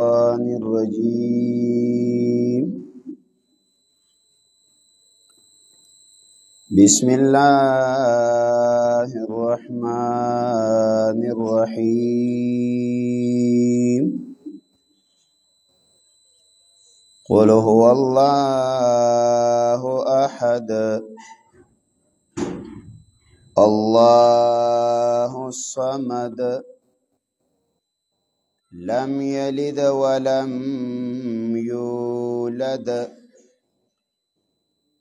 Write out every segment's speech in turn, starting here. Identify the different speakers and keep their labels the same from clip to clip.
Speaker 1: الشيطان الرجيم بسم الله الرحمن الرحيم قل هو الله أحد الله الصمد لم يلد ولم يولد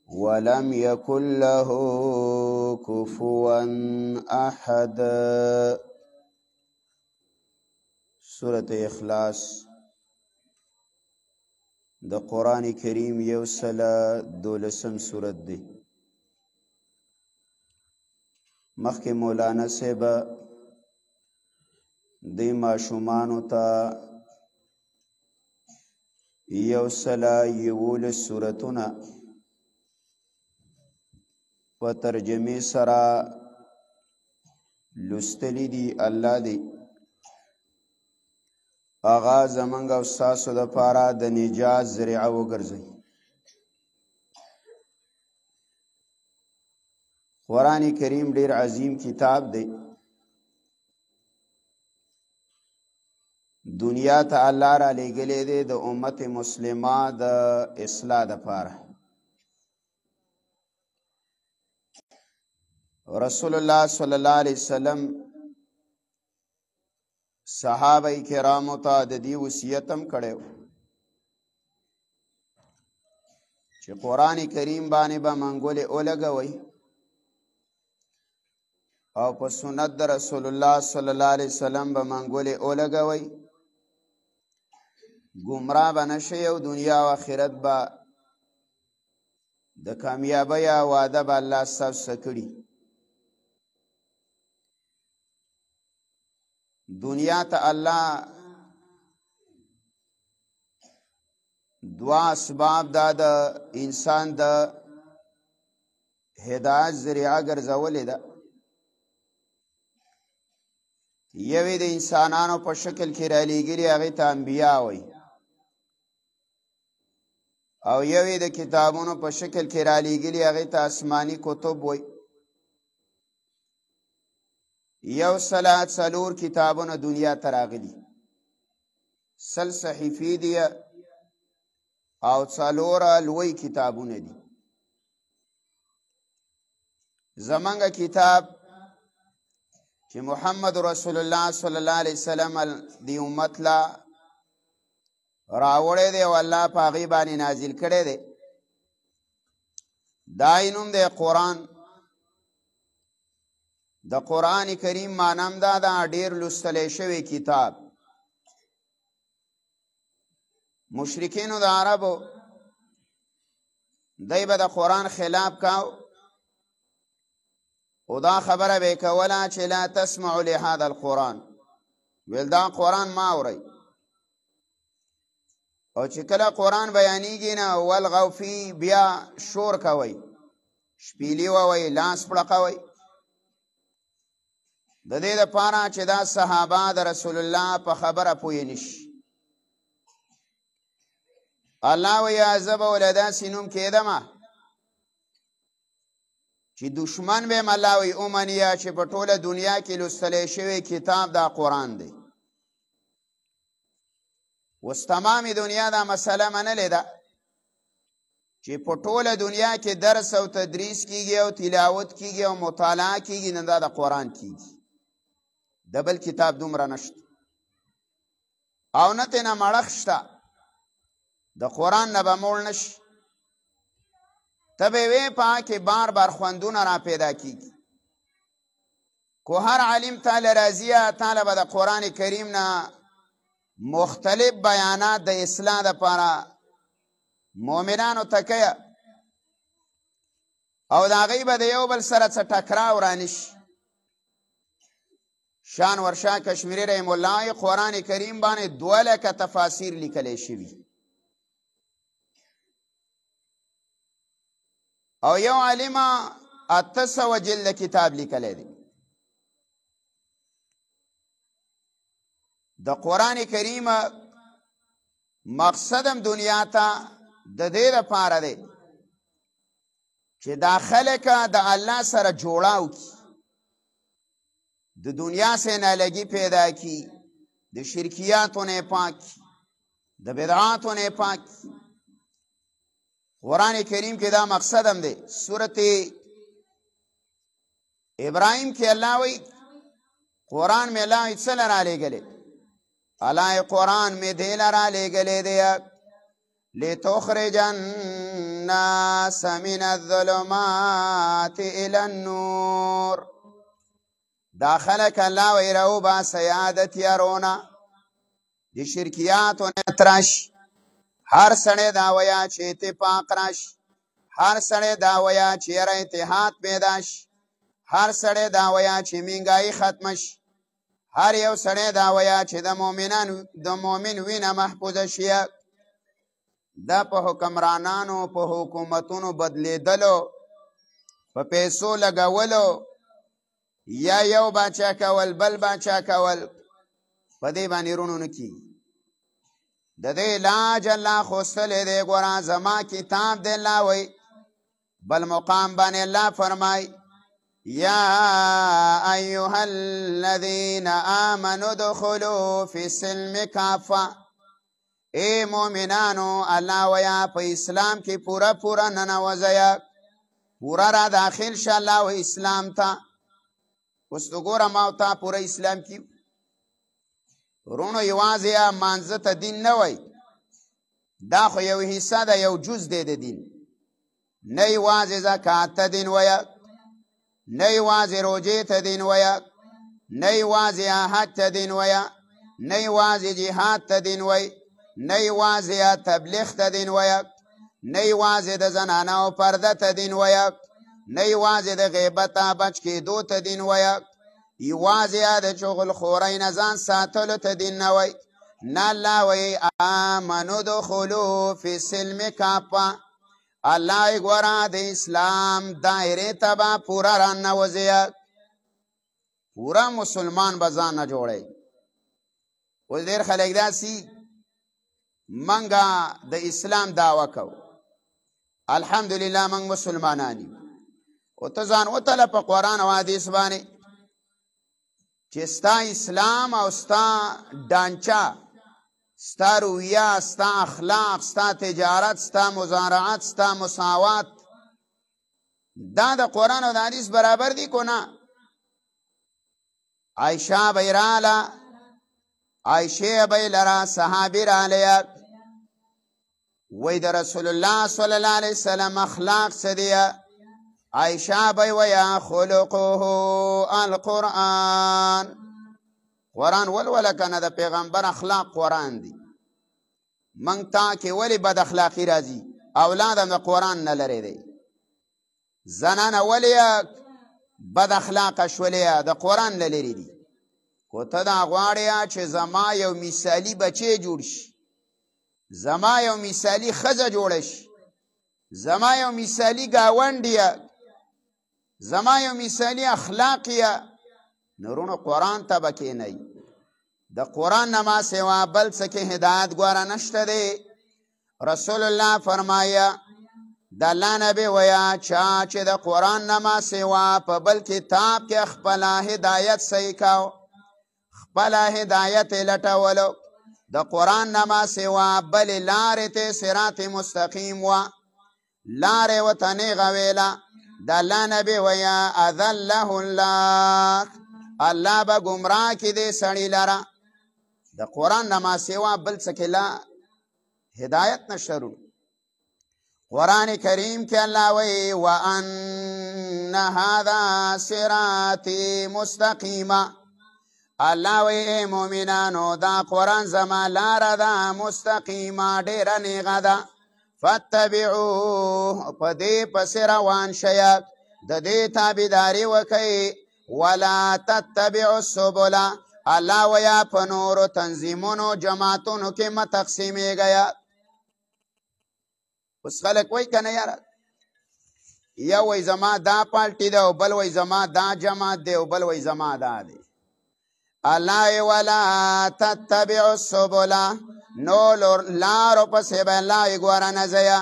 Speaker 1: ولم يكن له كفوا احد سوره اخلاص د قران کریم یو سلا دولسم سوره دی مخک مولانا صاحب دی ماشومانو ته یو سلا یول سورتونه په ترجمه سره لستلی دی الله دی اغا زمنګ او ساسو د پاره د نجات ذریعہ وګرځي قران کریم ډیر عظیم کتاب دی دنیا ته الله را لګلې ده د امت مسلمه د اصلاح لپاره رسول الله صلی الله علیه وسلم صحابه کرامو ته د دې وصیتم کړو چې قران کریم باندې به با منګولې اولګوي او په سنت د رسول الله صلی الله علیه وسلم به منګولې اولګوي گمراه به نشي او دنیا او آخرت به د کامیابی او وعده به الله ستاسو سکړي دنیا ته الله دوا اسباب دا د انسان د هدایت ذریعہ ګرځولې ده یوې د انسانانو په شکل کې را لېږلي هغې ته انبیا وایي او یوې د کتابونو په شکل کې را لېږلي هغې ته آسماني کتب وایي یو سلا څلور کتابونه دنیا ته راغلي سل صحیفې دي او څلوره لوی کتابونه دي زمنګ کتاب چې محمد رسول الله صلی الله علیه وسلم دی امت لا راوړې دی او الله پاغي باندې نازل کړي دی داینوم دی قران د قران کریم مانم دا دا ډیر لستلې شوی کتاب مشرکینو د عربو دای به د قران خلاف کاو او دا خبره به کوله چې لا تسمعوا لهذا القران ول دا قران ما اوري او چې کله قران بیانېږي نه والغوفي بیا شور کوي شپېلې ووي لاس پړقوي د دې لپاره چې دا صحابه د رسول الله په خبره پوه نشي الله ویا زب ولدا سينوم کېدما چې دشمن به ملاوي اومنیا چې په ټوله دنیا کې لوستل شوی کتاب دا قران دی اوس تمام دنیا دا مسله منلې ده چې په ټوله دنیا کې درس او تدریس کیږي او تلاوت کیږي او مطالعه کیږي نه دا د قرآن کیږي د بل کتاب دومره نشته او نه تینا مړخ شته د قرآن نه به موړ نشي ته به وې پاکې بار بار خوندونه را پیدا کیږي کو هر عالم تعالی راضیه تعالی به د قرآن کریم نه مختلف بیانات د اصلاح لپاره مؤمنانو ته کوي او د هغوی به د یو بل سره څه ټکراو رانش شان ورشا کشمیری رحم الله قرآن کریم باندې دوه لکه تفاسیر لیکلی شوي او یو عالمه اته سوه جلده کتاب لیکلی دی د قران کریم مقصدم دنیا ته د دې لپاره دی چې دا خلک د الله سره جوړاو کی د دنیا سره لګي پیدا کی د شرکیاتو نه پاک د بدعاتو نه پاک قران کریم کې دا مقصد هم دی سورته ابراهيم کې الله وی قران مې لا اصل را لګلې الای قرآن می دیل را لگلی دیا لتخرج الناس من الظلمات الى النور دا خلق الله ویرو با سیادت یارونا دی شرکیاتو نترش هر سړی دا ویا چې ته پاک راش هر سړی دا ویا چې را اتحاد پیداش هر سړی دا ویا چې مینګای ختمش هر یو سړی دا ویا چې د مؤمنانو د مؤمن وینه محفوظه شي دا په حکمرانانو په حکومتونو بدلیدلو په پیسو لګولو یا یو باچا کول بل باچا کول په دې باندې رونو نکی د دې علاج الله خو سره دې ګورا زما کتاب دې لاوي بل مقام باندې الله فرمای يا أيها الذين آمنوا دخلوا في السلم كافة اے مومنانو الله ویا په اسلام کې پورا پورا ننوځیا پورا را داخل شه الله و اسلام ته اوس وګوره ما ته پورا اسلام کې ورونو یوازیا مانزه ته دین نه وای دا خو یو حصہ ده یو جز دی د دین نه یوازې زکات ته دین وای نه یوازې روجې ته دین ویا نه یوازې احد ته دین ویا نه یوازې جهاد ته دین وای نه یوازې تبلیغ ته دین ویا نه یوازې د زنانو پرده ته دین ویا نه یوازې د غیبت بچ کېدو ته دین ویا یوازې د چغل خورۍ نه ځان ساتلو ته دین نه وای نه الله وایي آمنو دخلو فی سلم کافه الله ګورا د اسلام دایره تبا پورا را نوځي پورا مسلمان به ځان نه جوړي اوس ډیر خلک داسي منګه د اسلام داوا کو الحمدلله منګ مسلمانانی او ته ځان او ته په قران او حدیث باندې چې ستا اسلام او ستا ډانچا ستا رویا ستا اخلاق ستا تجارت ستا مزارعت ستا مساوات دا د قرآن او د حدیث برابر دي کو نه عائشه بیراله عائشه بیلرا صحابی رالیه وی د رسول الله صلی الله علیه وسلم اخلاق سدیه عائشه بی ویا خلقه القرآن قران ولوله کنه د پیغمبر اخلاق قران دی منګ تا کې ولی بد اخلاقی راځي اولادم د قران نه لری دی زنان ولی بد اخلاق شولې د قران نه لری دی کو ته دا غواړیا چې زما یو مثالی بچی جوړ شي زما یو مثالی خزه جوړ شي زما یو مثالی گاونډیا زما یو مثالی اخلاقیه نورونو قران ته بکې نه د قران نما سوا بل سکه هدایت ګوره نشته دی رسول الله فرمایا د الله نبی ویا چا چې د قران نما سوا په بل کتاب کې خپل هدایت صحیح کاو خپل هدایت لټولو د قران نما سوا بل لارې ته صراط مستقیم وا لارې وطنې غویلا د الله نبی ویا اذله الله الله به گمراه کې دې سړی لاره د قران نما سیوا بل سکلا هدایت نشرو قران کریم کې الله وی وان هذا صراطي مستقيما الله وی مؤمنانو دا قران زما لار ده مستقيما ډیر نه غدا فتبعوه په دې پس روان شیا د دې تابعداري وکي ولا تتبعوا السبل الله ویا په نورو تنظیمونو جماعتونو کې مه تقسیمېږه یار اوس خلک وایي که نه یاره یو وای زما دا پالټي ده او بل وای زما دا جماعت دی او بل وای زما دا دی الله ولا تتبع السبل نو لارو پسې به الله ګوره نه ځیا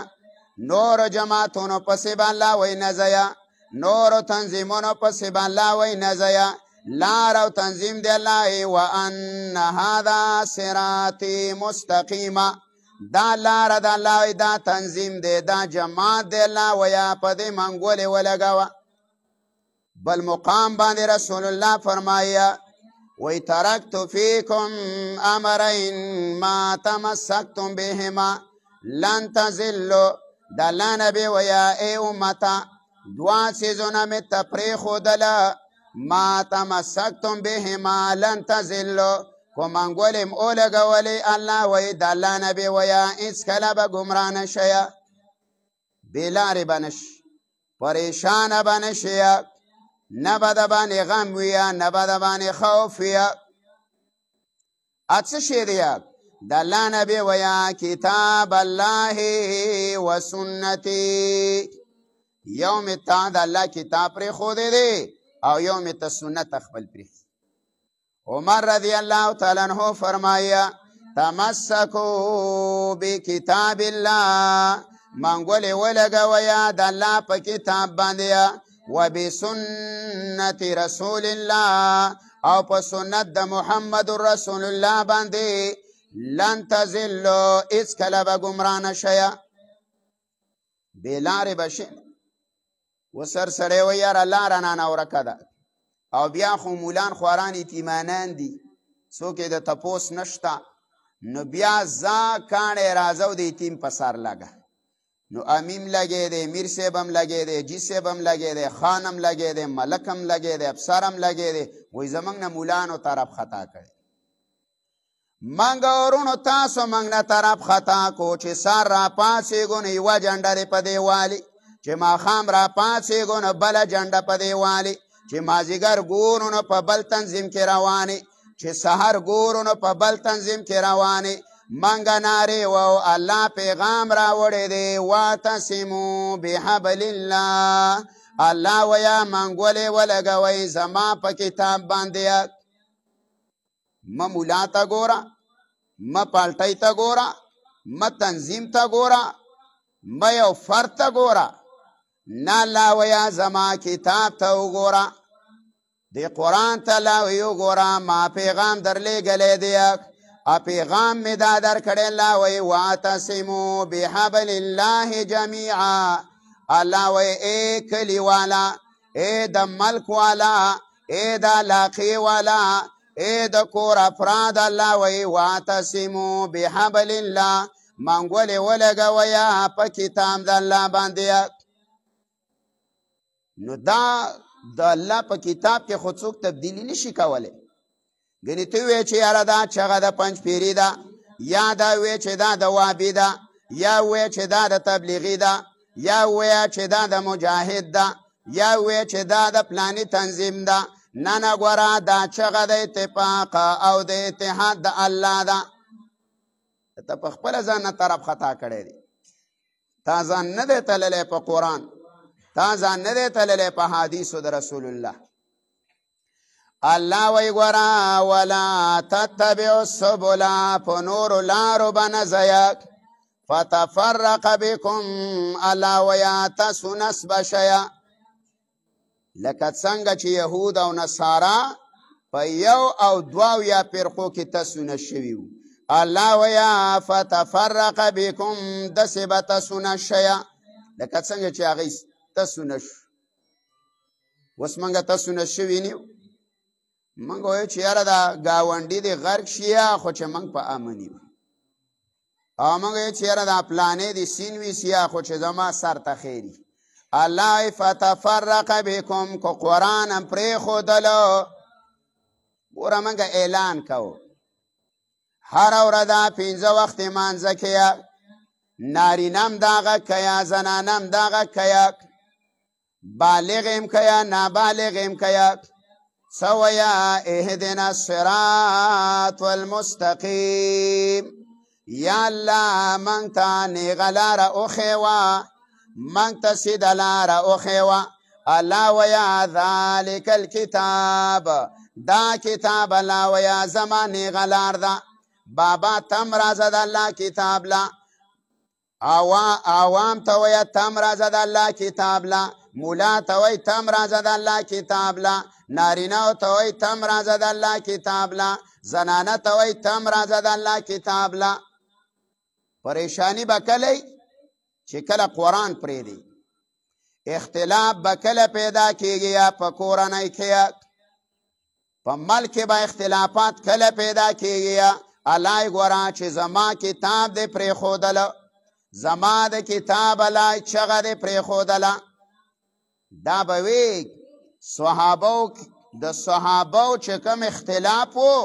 Speaker 1: نورو جماعتونو پسې به الله وای نه ځیا نورو تنظیمونو پسې به الله وای نه ځیا لار او تنظیم دی الله و ان هذا صراط مستقیم دا لار د الله دا تنظیم دی دا جماعت دی الله و یا پدې منګولې ولګوا بل مقام باندې رسول الله فرمایا و ترکت فیکم امرین ما تمسكتم بهما لن تزلوا دا لا نبي ويا اي امتا دوا سيزونا می تپری خودله ما تمسکتم بهما لن تزلوا کومن ګولم اولګولې الله وې د الله نبی ویا اس کله به ګمران شیا بلار بنش پریشان بنش یا نه بد باندې غم ویا نه بد باندې خوف یا اڅه شی دی د الله نبی ویا کتاب الله و سنتي یوم تا د الله کتاب پر خو دی او یوم می ته سنت خپل پری عمر رضی الله تعالی عنہ فرمایا تمسکو بکتاب الله منګولې ولګویا د الله په کتاب باندې و بسنت رسول الله او په سنت د محمد رسول الله باندې لن تزلو اس کله به گمراه نشیا بلاره بشه وسر سړی و یار الله را نه ورکه ده او بیا خو مولان خواران یتیمانان دي څوک د تپوس نشته نو بیا ځا کاڼې راځو د یتیم په سر لګه نو امیم لګې دی میر صاحب هم لګې دی جي صاحب هم لګې دی خان هم لګې دی ملک هم لګې دی افسر هم لګې دی وایي زموږ نه مولانو طرف خطا کړی منګ ورونو تاسو موږ نه طرف خطا کو چې سر را پاسېږو نو یوه جنډه دی په دیوالي چې ما خام را پاتې ګونه بل جنډه په دیوالي چې مازیګر ګورونو په بل تنظیم کې رواني چې سحر ګورونو په بل تنظیم کې رواني منګه نارې وو الله پیغام را وړې دی واتسمو بحبل الله الله ویا منګولې ولګوي زما په کتاب باندې م مولا تا ګورا م پالټای تا ګورا م تنظیم تا ګورا م یو فرد تا ګورا نه الله ویا زما کتاب ته وګوره دی قرآن ته الله وی وګوره ما پیغام در لېږلی دی ا پیغام مې دا در کړی الله وی واعتصمو بحبل الله جمیعا الله وی ای کلی والا ای د ملک والا ای د علاقې والا ای د کور افراد الله وی واعتصمو بحبل الله منګولې ولګویا په کتاب د الله باندې نو دا د الله په کتاب کې خو څوک تبدیلی نشي کولی ګنې ته وې چې یاره دا چغه د پنج پیری ده یا دا وې چې دا د وابی ده یا وې چې دا د تبلیغی ده یا وې چې دا د مجاهد ده یا وې چې دا د پلانی تنظیم ده نه نه ګوره دا چغه د اتفاق او د اتحاد د الله ده ته په خپله ځان نه طرف خطا کړی دی تا ځان نه دی تللی په قرآن تا ځان نه دی تللی په حدیثو د رسول الله الله وی ګورا ولا تتبع السبل په نور لارو باندې زیاک فتفرق بكم الا وياتس نسب شيا لکه څنګه چې يهود او نصارا په یو او دواو یا فرقو کې تسونه شوي وو الله ويا فتفرق بكم دسبت سن شيا لکه څنګه چې هغه تاسو نشو وس مونږه تاسو نشوي نیو مونږ وایو چې یاره دا گاونډي دی غرق شي خو چې مونږ په امن یو او مونږ وایو چې یاره دا پلانې دی سین وي سیا خو چې زما سر ته خیری الله فتفرق بكم کو قران هم پرې خودلو ګوره مونږ اعلان کوو هر ورځ پنځه وخت مانځه کیا نارینم داغه کیا زنانم داغه کیا بالغم كيا نابالغم كيا سويا اهدنا الصراط والمستقيم يا الله من تاني غلار أخوا من تسيد لار أخوا الله ويا ذلك الكتاب دا كتاب الله ويا زماني غلار دا بابا تم رازد الله كتاب لا عوام ته وایه تم راځه د الله کتاب له مولا ته وایي تم راځه د الله کتاب له نارینهو ته وایي تم راځه د الله کتاب له زنانه ته وایي تم راځه د الله کتاب له پریشانی به کلی چې کله قرآن پرېږدي اختلاف به کله پیدا کیږي یا په کورنۍ کې په ملک کې به اختلافات کله پیدا کیږي یا الله یې ګوره چې زما کتاب دې پرېښودله زما د کتاب لا چغه دې پرېښودله دا به وی صحابو د صحابو چې کوم اختلاف وو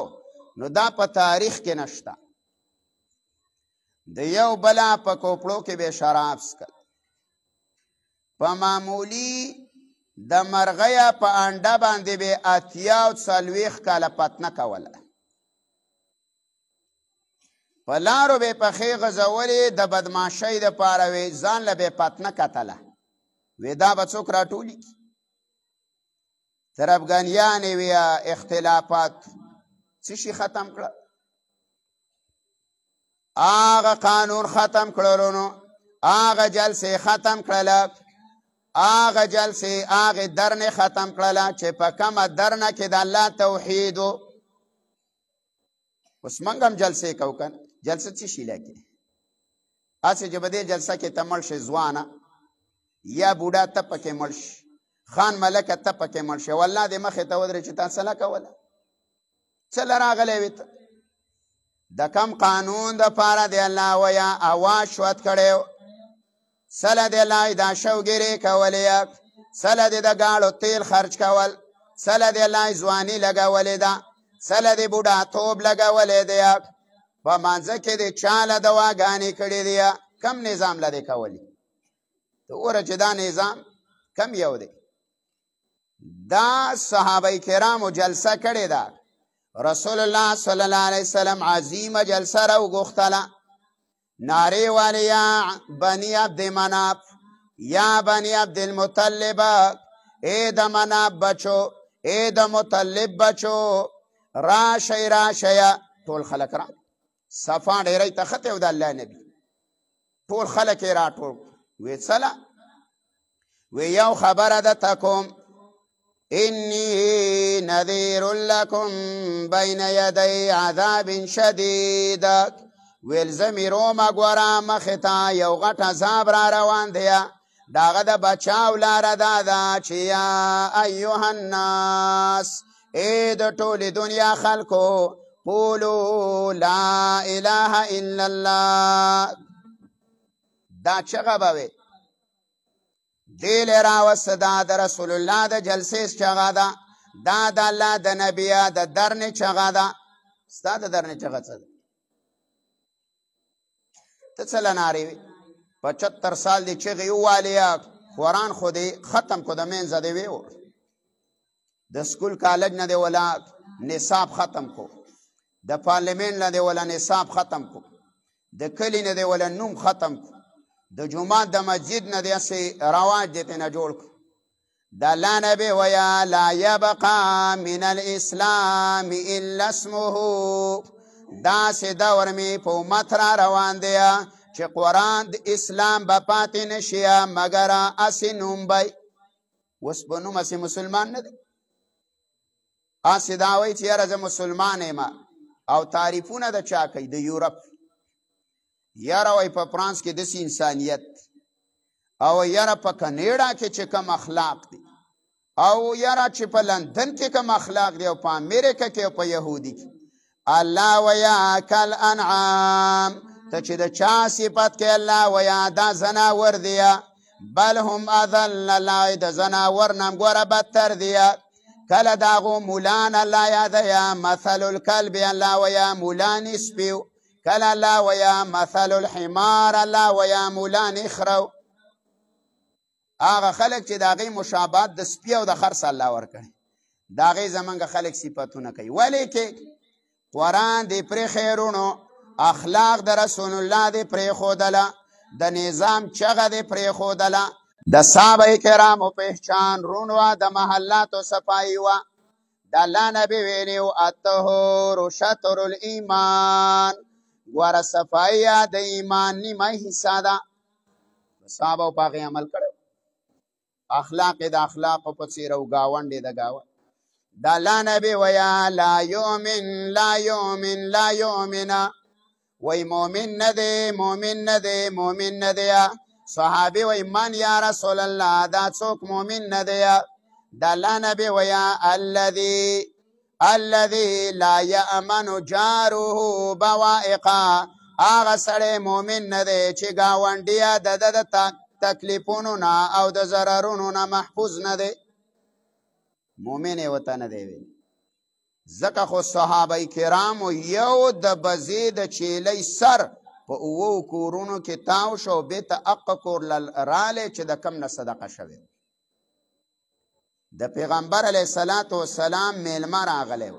Speaker 1: نو دا په تاریخ کې نشته د یو بلا په کوپړو کې به شراب سکل په معمولی د مرغیا په انډه باندې به اتیا او څلوېښت کاله پتنه کوله په لارو به پخې غزولې د بدماشۍ د پاره وې ځان له به پتنه کتله وې دا به څوک راټولي تربګانیانې وې اختلافات څه شي ختم کړه هغه قانون ختم کړلو نو هغه جلسې ختم کړله هغه جلسې هغه درنې ختم کړله چې په کومه درنه کې د الله توحید و اوس موږ هم جلسې کوو که جلسه څه شي لکه اسې جبدې جلسه کې تمړ شي ځوانه یا بوډا ته پکې مړ شي خان ملک ته پکې مړ شي والله دې مخې ته ودرې چې تاسو نه کوله څه لراغلې وې د کم قانون د پاره دی الله ویا اواز شوت کړو سله دی الله دا شوګری کولې سله دی د گاړو تیل خرج کول سله دی الله ځواني لګولې دا سله دی بوډا توب لګولې دی په مانځه کې د چاله دواګانې کړې دي کم نظام لدی کولی ته اوره چې دا نظام کم یو دی دا صحابه کرامو جلسه کړې ده رسول الله صلی الله علیه وسلم عظیمه جلسه راوغوښتله ناری والی یا بنی عبد مناف یا بنی عبد المطلب ای د مناف بچو ای د مطلب بچو راشی راشی ټول خلک را صفا ډیرې تخته او د الله نبی ټول خلک یې راټول وې سلا وې یو خبره ده تکوم إني نذير لكم بين يدي عذاب شديد ویلزمی روما گورا مختا یو غټ عذاب را روان دی داغه د بچاو لار ادا دا چیا ایوه الناس اې د ټوله دنیا خلکو قولو لا اله الا الله دا چغه به دل را وسدا د رسول الله د جلسې چغه دا دا د الله د نبی د درنه چغه دا ستاده درنه چغه څه ته څه لناری 75 سال دی چغه یو والیا قران خو دی ختم کو د مین زده وی د سکول کالج نه دی ولا نصاب ختم کو د پارلمان نه دی ولا نصاب ختم کو د کلی نه دی ولا نوم ختم کو د جمعه د مسجد نه دی سي رواج دې نه جوړ کو دا لا نبی ویا لا يبقى من الاسلام الا اسمه دا سه دور می په متر روان دی چې قران د اسلام به پاتې نشي مګر اسی نوم بای وس بنو مسلمان نه دی اسی دا وای چې راځه مسلمان ما او تعریفونه د چا کوي د یورپ یاره وای په فرانس کې داسې انسانیت او یاره په کنیډا کې چې کم اخلاق دي او یاره چې په لندن کې کم اخلاق دي او په امریکا کې او په یهودي کې الله ویا کل انعام ته چې د چا صفت کې الله ویا دا زناور دی بل هم اذل لا د زناور نام ګوره بدتر دی کله داغو مولان الله یاد یا مثل الكلب الله ویا مولان سپیو کله الله ویا مثل الحمار الله ویا مولان خرو هغه خلک چې داغي مشابهت د سپی او د خرس الله ورکړي داغي زمنګ خلک صفاتونه کوي ولی کې قران دی پر خیرونو اخلاق د رسول الله دی پر خودله د نظام چغه دی پر خودله د صحابه کرامو پہچان رونوا د محلاتو صفائی وا د الله نبی ویلو اطهور شطر الایمان ور صفای د ایمان نیمه حصہ ده صحابه په عمل کړو اخلاق د اخلاق په څیر او گاوند د گاوند د الله نبی ویا لا یومن لا یومن لا یومنا وای مؤمن نه دی مؤمن نه دی مؤمن نه دی صحابي وای من یا رسول الله دا څوک مؤمن نه دی دا الله نبی ویا الذي الذي لا يأمن جاره بوائقا هغه سړی مؤمن نه دی چې گاونډیا د د تکلیفونو نه او د ضررونو نه محفوظ نه دی مؤمن یې وته نه دی ویل ځکه خو صحابه کرامو یو د بزې د چیلۍ سر په اوو کورونو کې تاو شو به ته اق کور لاله چې د کم نه صدقه شوه د پیغمبر علی صلوات و سلام میلمه راغله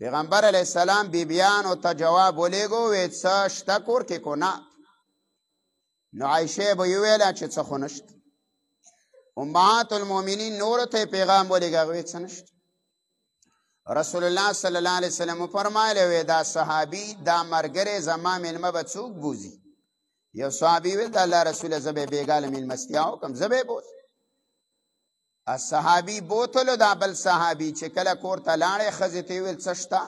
Speaker 1: پیغمبر علی السلام بیبیان او ته جواب ولېګو وې څه شته کور کې کو نه نو عائشه به ویل چې څه خونشت امهات المؤمنین نور ته پیغام ولېګو وې څه نشته رسول الله صلی الله علیه وسلم فرمایلی وی دا صحابي دا مرګره زما ملمه به څوک بوزي یو صحابي وی دا الله رسول زبه بیګاله ملمستیا وکم زبه بوز الصحابي بوتلو دا بل صحابي چې کله کور ته لاړې خزې ته ویل څه شته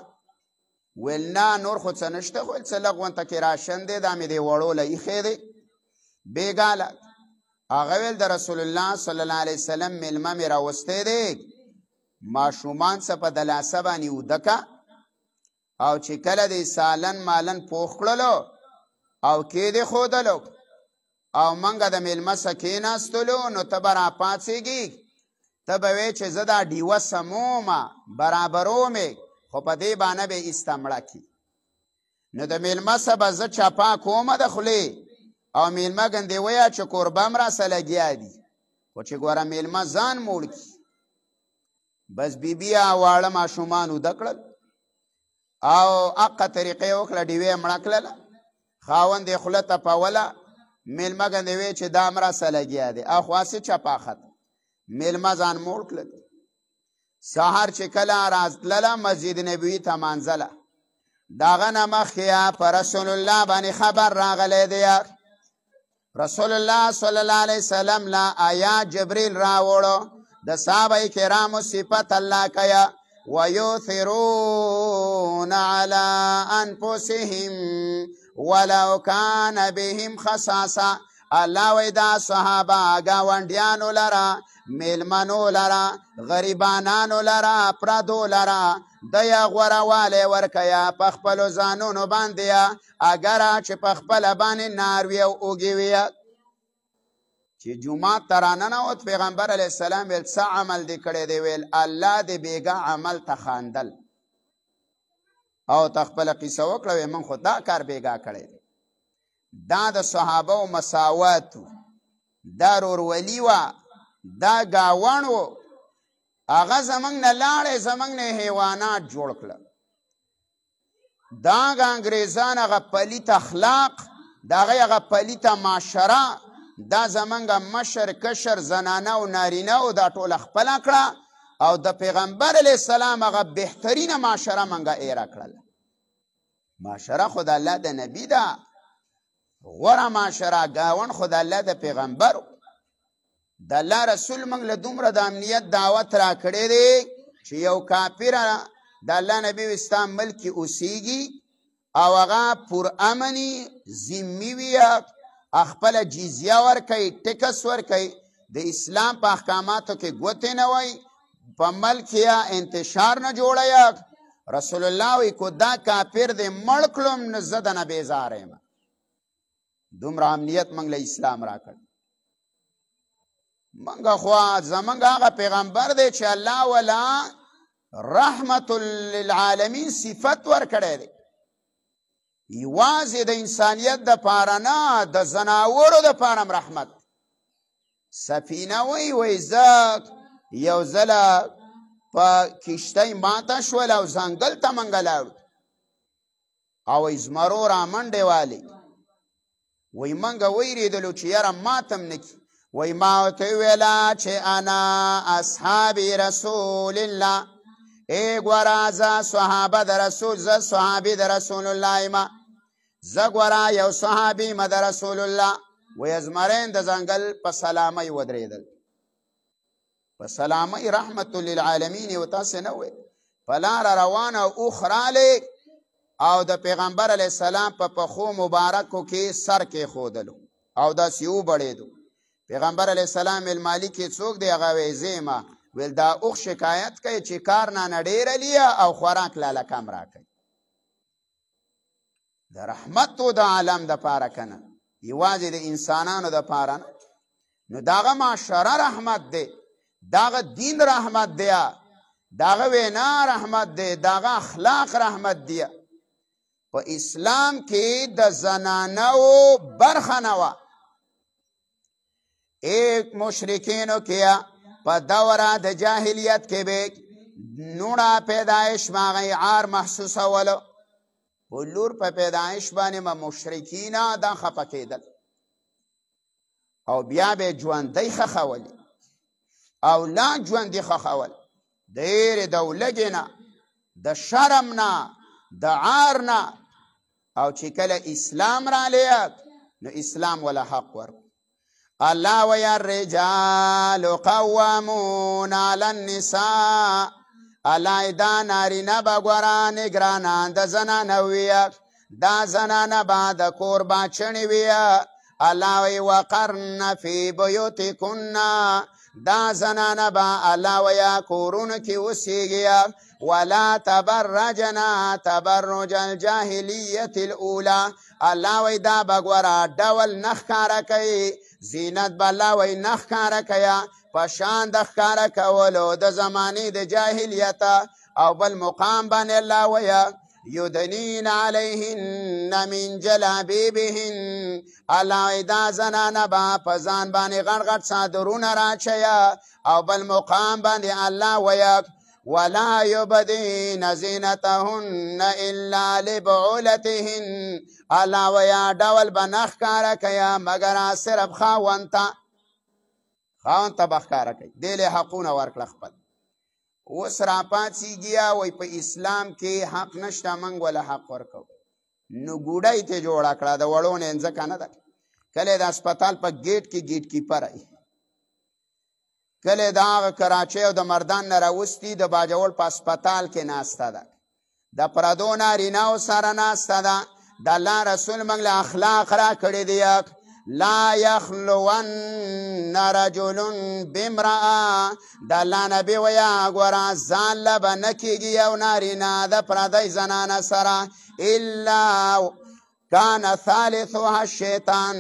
Speaker 1: ویل نه نور خو څه نشته خو څه لغون ته کې راشن دی دا مې دی وړوله ایښی دی بیګاله هغه ویل د رسول الله صلی الله علیه وسلم ملمه مې راوستی دی ماشومان څه په دلاسه باندې ودکا او چې کله دې سالن مالن پوخړلو او کې دې خودلو او منګه د میلمه سکیناستلو نو ته برا پاتېږي ته به وې چې زه دا ډیوه سمومه برابرومې خو په دې بانه به ایسته مړه کي نو د میلمه سه به زه چپا کومه د خولې او میلمه ګندې ویه چې کوربم راسه لګیا دي خو چې ګوره میلمه ځان موړ کي بس بی بیا واړه ماشومان ودکړل او اقه طریقې وکړه ډیوې مړکړل خاوند یې خوله تپوله میلمه ګندې وی چې دا مرا سلګیا دی او خاصه چپاخت میلمه ځان موړ کړل سهار چې کله راتلله مسجد نبوي ته منځله داغه نه مخکې په رسول الله باندې خبر راغلی دی رسول الله صلی الله علیه وسلم لا آیا جبریل راوړو د صحابه کرام صفت الله کیا ويثرون على انفسهم ولو كان بهم خصاصه الله وی دا صحابه گاونډیانو لرا میلمنو لرا غریبانانو لرا پردو لرا د یا غورواله ورکیا په خپل ځانونو باندې اگر چې په خپل باندې ناروی او اوګوی چې جمعه ترانه او پیغمبر علی السلام ویل څه عمل دی کړی دی ویل الله دې بیګا عمل ته خاندل او تخپل قصه وکړه من خو دا کار بیګا کړی دی دا د صحابه او مساوات دا رورولي وا دا گاوان و هغه زمنګ نه لاړې زمنګ نه حیوانات جوړ کړل دا انګریزان هغه پلیت اخلاق دا هغه پلیت معاشره دا زمنګ مشر کشر زنانه او نارینه او دا ټول خپل کړه او د پیغمبر علی السلام هغه بهترین معاشره منګه ایره کړل معاشره خود الله د نبی دا غوره معاشره گاون خود الله د پیغمبر د الله رسول موږ له دومره د امنیت دعوت را کړی دی چې یو کافر د الله نبی وستا ملک اوسیږي او هغه پر امني ذمي وي خپل جزیه ورکي ټیکس ورکي د اسلام په احکاماتو کې ګوتې نه وای په ملک یا انتشار نه جوړیا رسول الله وی کو دا کافر دې مړ کړم نه زده نه بیزارې ما دومره امنیت منګ له اسلام راکړ منګه خو زمنګ هغه پیغمبر دې چې الله ولا رحمت للعالمین صفت ور کړی دی یوازې د انسانیت د پاره نه د زناورو د پاره رحمت سفینه وی وی زه یو ځله په کشتۍ ماته شول او ځنګل ته موږ لاړو او زمرو را منډې والې وی موږ ویرېدلو چې یاره ماتم نه کي وی ما ورته وویله چې انا اصحاب رسول الله ای ګورا زه صحابه د رسول زه صحابي د رسول الله ما زه ګورا یو صحابي ما د رسول الله وې زمرین د ځنګل په سلامي ودرېدل په سلامي رحمت للعالمین او تاسو نه وې فلار روانه او خراله او د پیغمبر علی السلام په پخو مبارکو کې سر کې خودلو او دا سیو بړېدو پیغمبر علی السلام المالک څوک دی هغه وې زیمه ویل دا اوخ شکایت کوي چې کار نه نډیر لیا او خوراک لاله کم راکړي د رحمت او د عالم د پاره کنه یوازې د انسانانو د پاره نه نو داغه معاشره رحمت دی داغه دین رحمت دی داغه وینا رحمت دی داغه اخلاق رحمت دی په اسلام کې د زنانو برخه نه و ایک مشرکینو کیا په دوره د جاهلیت کې به نوړه پیدایش ماغی عار محسوسه ولو په لور په پیدایش باندې ما مشرکین دا خپه کېدل او بیا به ژوندۍ خخول او لا ژوندۍ خخول ډېر د ولګینا د شرم نه د عار نه او چې کله اسلام را لیات نو اسلام ولا حق ورک الله ويا الرجال قوامون على النساء الله دا نارینه به ګوره نګرانان د زنانه ویه دا زنانه به د کور باچڼې ویه الله وی وقرن فی بیوتکن دا زنانه به الله ویا کورونو کې اوسیږي ولا تبرجنا تبرج الجاهلیت الاولى الله وی دا بګوره ډول نخکاره کوي زینت بالله وای نخ کارا کیا پشان د کارا کولو د زمانه د جاهلیت او بل مقام باندې الله ویا یدنین علیهن من جلابیبهن الله دا زنانه با پزان باندې غړ غړ صادرونه راچیا او بل مقام باندې الله ویا ولا يبدين زینتهن الا لبعولتهن الله ویا ډول بنخ کارا کیا مگر صرف خاونتا خاونتا بخکارا کوي دله حقونه ورکړه خپل اوس را پاتېږیا وای په اسلام کې حق نشته منګ ولا حق ورکو نو ګوډای ته جوړ کړه د وړو نه ځکه نه ده کله د هسپتال په گیټ کې گیټ کیپر ای کله دا هغه کراچۍ او د مردان نه راوستي د باجوړ په هسپتال کې ناسته ده د پردو نارینهو سره ناسته ده د الله رسول موږ له اخلاق راکړی دی لا یخلون رجل بامرأه د الله نبی ویا ګوره ځان له به نه کیږي یو نارینه د پردی زنانه سره الا کان ثالثها شیطان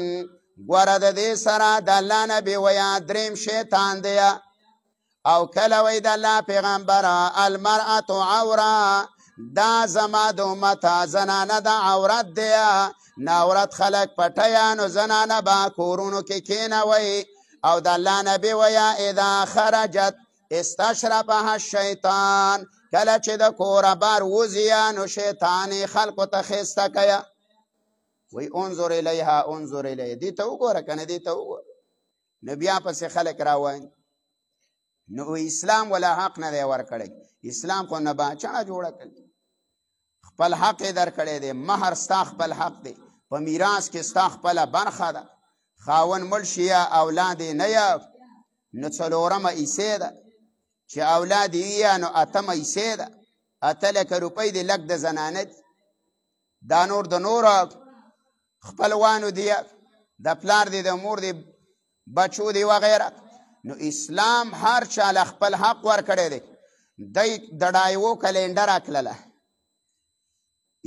Speaker 1: ګوره د دې سره د الله نبی ویا دریم شیطان دی او کله وی د الله پیغمبر المرأة عوره دا زما د امت زنانه د عورت دی نه عورت خلک پټیا نو زنانه با کورونو کې کی کینوي او د الله نبی ویا اذا خرجت استشربها الشیطان کله چې د کوره بار وزیا نو شیطان خلکو ته خسته کیا وای انظر الیها انظر الی دې ته وګوره کنه دې ته وګوره نو بیا پسې خلک راوای نو اسلام ولا حق نه دی ورکړي اسلام خو نه باچا جوړه کړي خپل حق در کړی دی مہر ستا خپل حق دی په میراث کې ستا خپل برخه ده خاون مړ شي یا اولاد نه یا نو څلورمه ایسه ده چې اولاد یې یا نو اتمه ایسه ده اته لکه روپۍ دی لک د زنانه دا نور د نوره خپلوانو دی د پلار دی د مور دی بچو دی وغیره نو اسلام هر چا له خپل حق ورکړی دی دی د ډایو کلینډر اکلله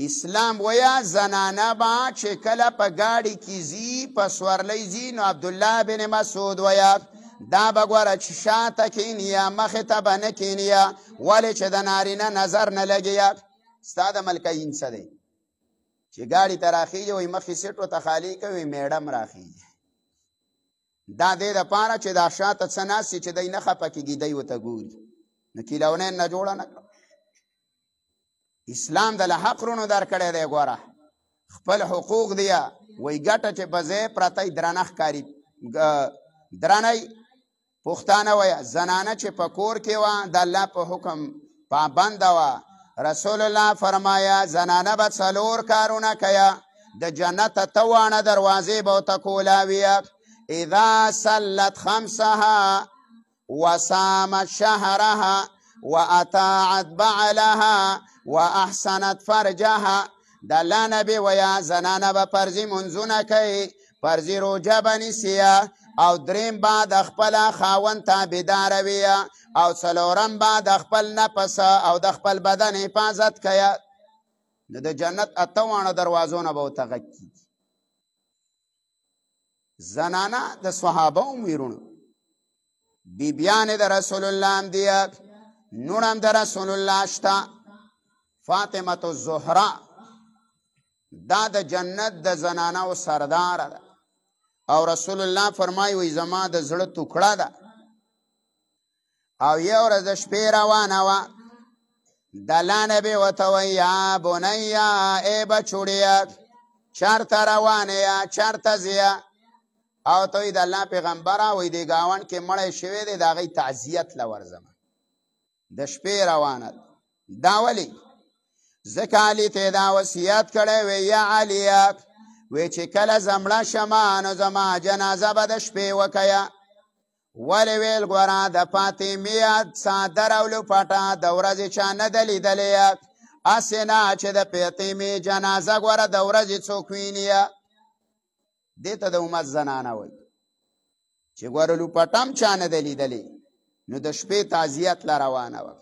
Speaker 1: اسلام ویا زنانه با چې کله په گاډي کې زی په سورلۍ زی نو عبد الله بن مسعود ویا دا بګوره چې شاته کینیا مخې ته به نه کینیا ولې چې د نارینه نظر نه لګیا ستا د ملکین څه دی چې ګاډي ته راخیږي وایي مخې سیټو ته خالي کوي میډم راخیږي دا دې د پاره چې دا شاته څه ناسي چې دی نه خپه کېږي دی ورته ګوري نو کیلونین نه جوړه نه کړه اسلام د حق رونو در کړی دی ګوره خپل حقوق دی وای ګټه چې بځې پرته درنخ کاری درنۍ پښتانه وای زنانه چې په کور کې و د الله په حکم پابند و رسول الله فرمایا زنانه به څلور کارونه کیا د جنت توانه دروازې به ورته کولاویه اذا سلت خمسها وصامت شهرها وأطاعت بعلها وأحسنت فرجها دلا نبی ویا زنانه به پرزی منزونه کوي پرزی روجه به نیسیه او دریم با د خپل خاون تابعدار وي او څلورم با د خپل نفس او د خپل بدن حفاظت کیا نو د جنت اتوانه دروازو نه به تغکی زنانا د صحابه عمرونو بیبیان د رسول الله ام دی نونم د رسول الله شتا فاطمه الزهرا دا د جنت د زنانه او سردار ده او رسول الله فرمای وي زما د زړه ټوکړه ده او یو ورځ شپې روانه وه دلانه به وته ویا بنیا ای بچوړیا چارته روانه یا چارته زیا او ته د الله پیغمبره وې د گاون کې مړې شوې ده د هغه تعزیت لور زما د شپې روانه دا ولی زکه علی ته دا وصیت کړې وې یا علیه وی چې کله زمړه شمه نو زما جنازه به د شپې وکیه ولی ویل ګوره د فاطمیه څادر او لپټه د ورځې چا نه ده لیدلې هسې نه چې د فاطمې جنازه ګوره د ورځې څوک ویني دې ته د امت زنانه وایي چې ګوره لپټم چا نه ده لیدلې نو د شپې تعزیت لا روانه وه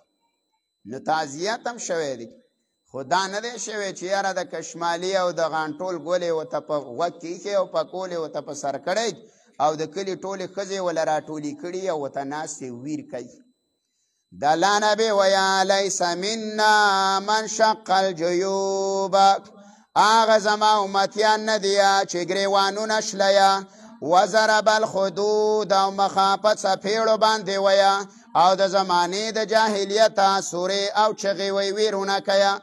Speaker 1: نو تعزیت هم شوی دی خو دا نه دی شوی چې یاره د کشمالی او د غانټول ګولې ورته په غوږ کېښې او په کولې ورته په سر کړی او د کلي ټولې ښځې ول راټولې کړي او ورته ناستې ویر کوي د الله نبی ویا لیس منا من شق الجیوب هغه زما امتیان نه دي چې ګریوانونه شلیا وضرب الخدود او مخافت څپېړو باندې ویا او د زمانې د جاهلیت سورې او چغې وی ویرونه کیا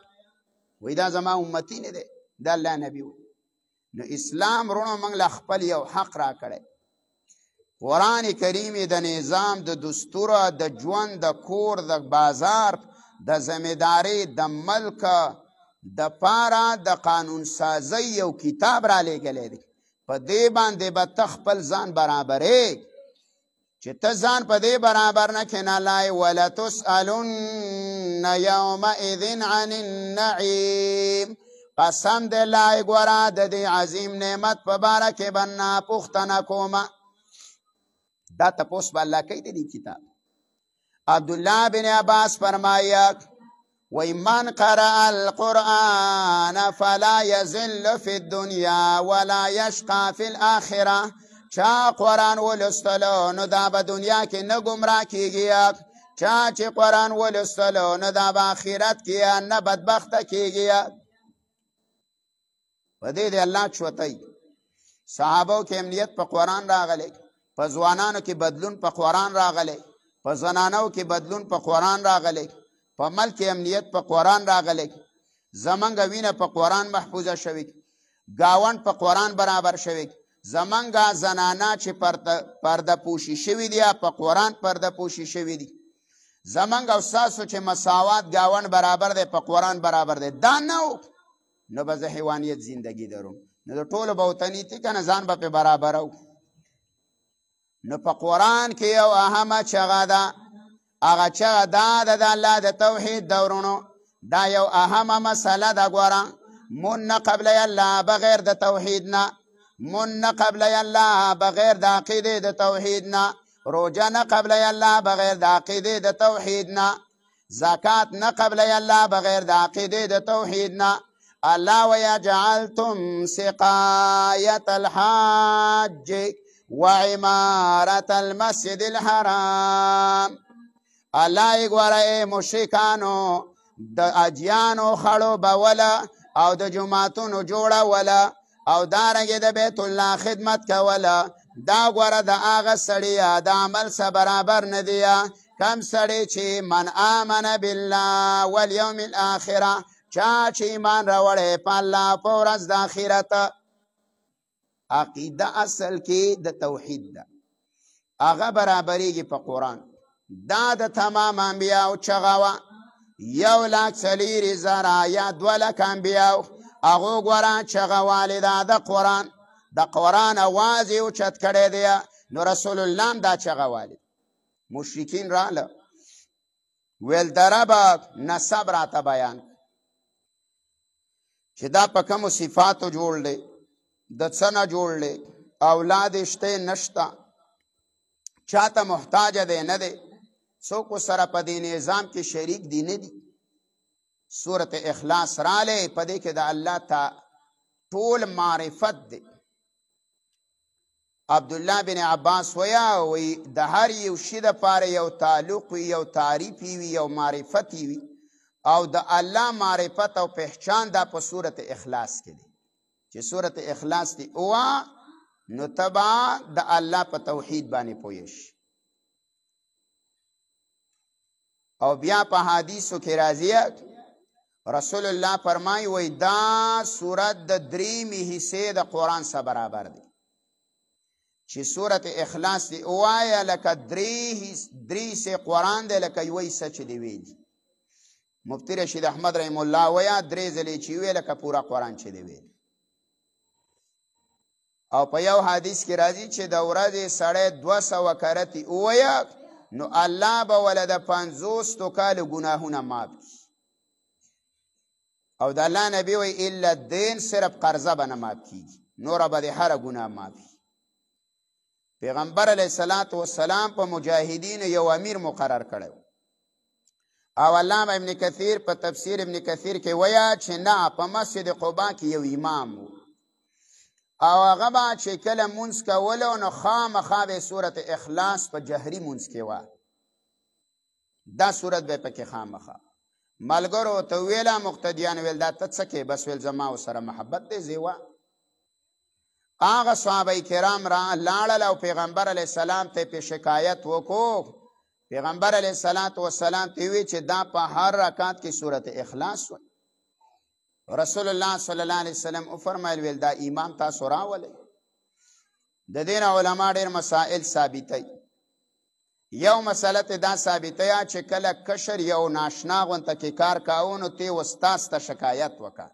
Speaker 1: وای دا زما امتی نه دی دا الله نبی و نو اسلام رونو موږ له خپل یو حق را کړی قران کریم د نظام د دستور د ژوند د کور د بازار د زمیداری د ملک د پارا د قانون سازی یو کتاب را لګلې دی په دې باندې به تخپل ځان برابرې چې ته ځان په دې برابر نه کینالای ولا تسالن یومئذ عن النعیم قسم دې لای ګورا د دې عظیم نعمت په باره کې بنا پختنه کوما دا تاسو په الله کې دې کتاب عبد الله بن عباس فرمایا ومن قرأ القرآن فلا يزل في الدنيا ولا يشقى في الآخرة چا قرآن ولستلو نو دا به دنیا کې نه گمراه کیږي چا چې قرآن ولستلو نو دا به آخرت کې نه بدبخته کیږي په دې دی الله چوتای صحابو کې امنیت په قرآن راغلی په ځوانانو کې بدلون په قرآن راغلی په زنانو کې بدلون په قرآن راغلی په ملک امنیت په قرآن راغلی زمنګ وینه په قرآن محفوظه شوی گاون په قرآن برابر شوی زمنګا زنانا چې پرده پرده پوشی شوی دی په قران پرده پوشی شوی دی زمنګ او ساسو چې مساوات گاون برابر دی په قران برابر دی دا نه نو به زه حیوانیت زندگی دروم نو ټول به وطنی تی کنه ځان به په برابر او نو په قران کې یو اهمه چغه ده هغه چغه ده د الله د توحید دورونو دا یو اهمه مسله ده ګوره مون نه قبل الله بغیر د توحید نه من قبل الله بغير د دا توحيدنا توحید قبل الله بغير د عقیده د توحید نه الله بغير د عقیده الله ويا سقاية الحاج وعمارة المسجد الحرام الله ګوره مشرکانو د اجيانو خلو بولا او د جماعتونو جوړه ولا او دارنګه د بیت الله خدمت کوله دا غره د اغه سړیا د عمل سره برابر نه دی کم سړی چې من امن بالله والیوم الاخره چا چې ایمان راوړې په الله په ورځ د اخرت عقیده اصل کې د توحید ده هغه برابرېږي په قران دا د تمام انبیاو چغاوه یو لک سلیری زرا یا دو لک انبیاو هغه ګوره چې هغه والده د قرآن د قرآن اواز یې اوچت کړی دی نو رسول الله هم دا چغه والد مشرکین راله ویل د رب نسب راته بیان چې دا په کومو صفاتو جوړ دی د څه نه جوړ دی اولاد شته نشته چاته محتاج دی نه دی څوک سره په دې نظام کې شریک دی نه دی سورت اخلاص رالی په دې کې د الله تا ټول معرفت دی عبد الله بن عباس ویا وی د هر یو شی د پاره یو تعلق وی یو تعریف وی یو معرفت وی او د الله معرفت او پہچان دا په صورت اخلاص کې دی چې صورت اخلاص دی او نو تبا د الله په توحید باندې پویش او بیا په حدیثو کې راځي رسول الله فرمای وي دا سورت د دریمې حصے د قران سره برابر دی چې سورت اخلاص دی اوایا لکه درې درې سه قران دی لکه یوې سچ دی ویلی مفتی رشید احمد رحم الله ویا درې ځلې چې وی لکه پورا قران چې دی ویلی او په یو حدیث کې راځي چې د ورځې سړی 200 کرتی اوایا نو الله به ولدا 500 کال ګناهونه معاف کړي او د الله نبی وی الا الدین صرف قرضه به نه معاف کیږي نوره به د هره ګناه معافي پیغمبر علیه صلات وسلام په مجاهدین یو امیر مقرر کړی او علامه ابن کثیر په تفسیر ابن کثیر کې ویا چې نه په مسجد قباء کې یو امام وو او هغه به چې کله مونږ کولو نو خامخا به سورت اخلاص په جهري مونږ کې و دا سورت به پکې خامخا ملګرو ته ویله مقتدیان ویل دا ته څه کې بس ویل زما سره محبت دی زیوه هغه صحابه کرام را لاړل او پیغمبر علیه السلام ته پې شکایت وکړو پیغمبر علیه السلام وسلام ته وی چې دا په هر رکعت کې صورت اخلاص وي رسول الله صلی الله علیه وسلم وفرمایل ویل دا امام تاسو راولئ د دین علما ډېر مسائل ثابتوي یو مسله ته دا ثابته یا چې کله کشر یو ناشنا غونته کې کار کاونو ته وستاسته شکایت وکا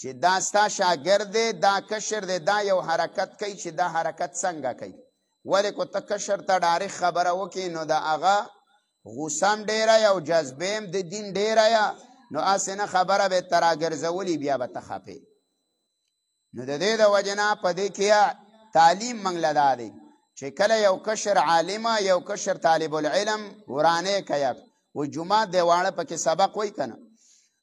Speaker 1: چې دا ستا شاګرد دی دا کشر دی دا یو حرکت کوي چې دا حرکت څنګه کوي ولې کو ته کشر ته ډارې خبره وکې نو د هغه غوسم ډیره یا جذبیم د دی دین ډیره یا نو اسنه خبره به ترا ګرځولې بیا به تخافې نو د دې د وجنا په دې کې تعلیم منګل دادې چې کله یو کشر عالم یو کشر طالب العلم ورانه کیاف و جمعه دی واړه پکې سبق وای کنه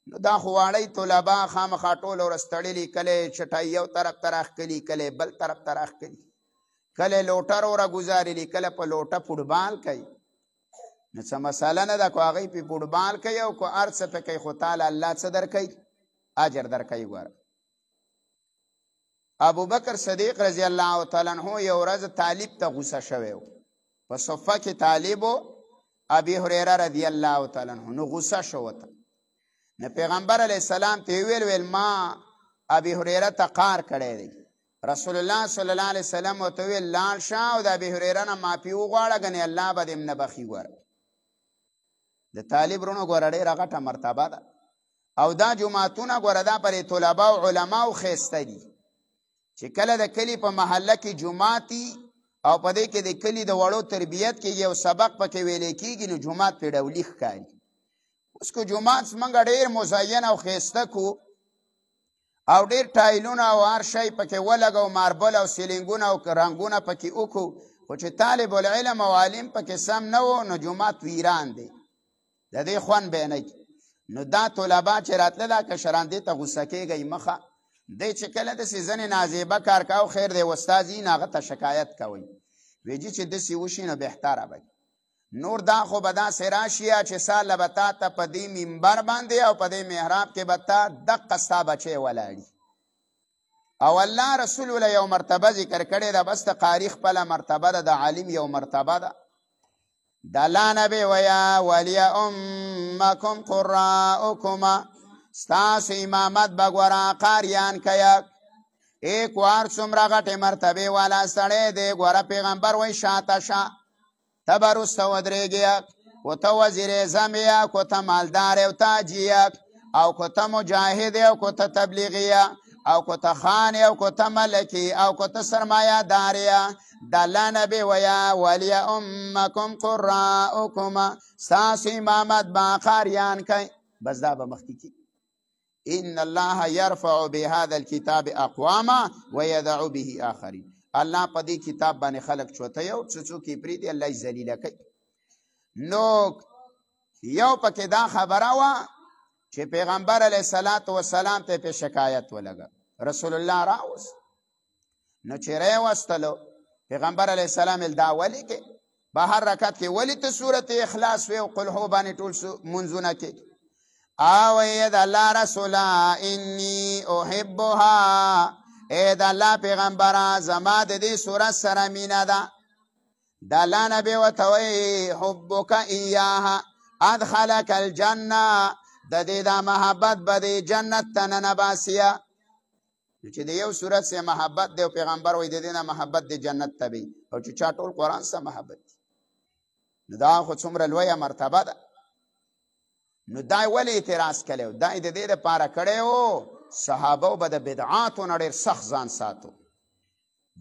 Speaker 1: نو دا خو واړی طلبا خامخا ټول ورستړلې کله چټای یو طرف طرف کلی کله بل طرف طرف کلی کله لوټر اورا گزارلې کله په لوټه فوټبال کوي نو څه مساله نه دا کو هغه په فوټبال کوي او کو ارڅ په کوي خو تعالی الله څه درکې اجر درکې ګوره ابو بکر صدیق رضی الله تعالی عنہ یو ورځ طالب ته غوسه شوی په صفه کې طالب ابي هريره رضی الله تعالی عنہ نو غوسه شو ته نو پیغمبر علی السلام ته ویل ویل ما ابي هريره تقار کړی دی رسول الله صلی الله علیه وسلم او ته ویل لاړ شه او د ابي هريره نه معافي وغواړه غني الله به دې نه بخي وره د طالب رونو ګوره ډېره غټه مرتبه ده او دا جماعتونه ګوره دا پرې طلبه او علما او خیسته دي چې کله د کلی په محله کې جمعاتی او په دې کې د کلی د وړو تربیت کې یو سبق پکې ویل کېږي نو جمعات په ډولې ښکاري اوس کو جمعات څنګه ډېر مزین او خېسته کو او ډېر ټایلونه او هر شی پکې ولګو ماربل او سیلینګونه او رنګونه پکې وکړو خو چې طالب العلم او عالم پکې سم نه وو نو جمعات ویران دی د دې خوان به نه نو دا طلبه چې راتله دا کشران دې ته غوسه کېږي مخه دی چې کله د سیزن نازیبه کار کاو خیر دی واستازي ناغه ته شکایت کوي ویجی چې د سی وشي نو بهتره به نور دا خو به دا سراشیا چې سال به تا ته په دې منبر باندې او په دې محراب کې به تا د قصا بچي ولاړي او الله رسول الله یو مرتبه ذکر کړی دا بس د قاری خپل مرتبه ده د عالم یو مرتبه ده دلانه به ویا ولیا امکم قراءکما ستاس امامت بگورا قاریان کیک ایک وار څومره غټه مرتبه والا سړی دی ګوره پیغمبر وای شاته شا تبرست ودرېږي کو ته وزیر اعظم یا کو ته مالدار او تاجی او کو ته مجاهد او کو ته تبلیغی او کو ته خان او کو ته ملکی او کو ته سرمایه دار یا دلا نبی ویا ولی امکم قراءکما ساس امامت با قاریان کئ بس دا به مختی کی ان الله يرفع بهذا الكتاب اقواما ويدع به اخرين الله په دې کتاب باندې خلق چوته یو چې څوک یې پری دی الله یې ذلیل کوي نو یو پکې دا خبره وا چې پیغمبر علیه الصلاۃ والسلام ته په شکایت ولګ رسول الله راوس نو چې راوستلو پیغمبر علیه السلام دا ولی کې بهر رکعت کې ولی ته سورته اخلاص وی او قل هو باندې ټول منځونه کې او اے د الله رسول انی احبها اے د الله پیغمبر زما د دې صورت سره مینا ده د الله نبی وتوي حبک ایاها ادخلک الجنه د دې د محبت به د جنت ته نه باسیه چې د یو صورت سره محبت د پیغمبر وې د دې نه محبت د جنت ته او چې چا ټول قران سره محبت دا خو څومره لویه مرتبه ده نو دا ولې اعتراض کړو دا د دې لپاره کړو صحابه به د بدعاتو نه ډېر سخت ځان ساتو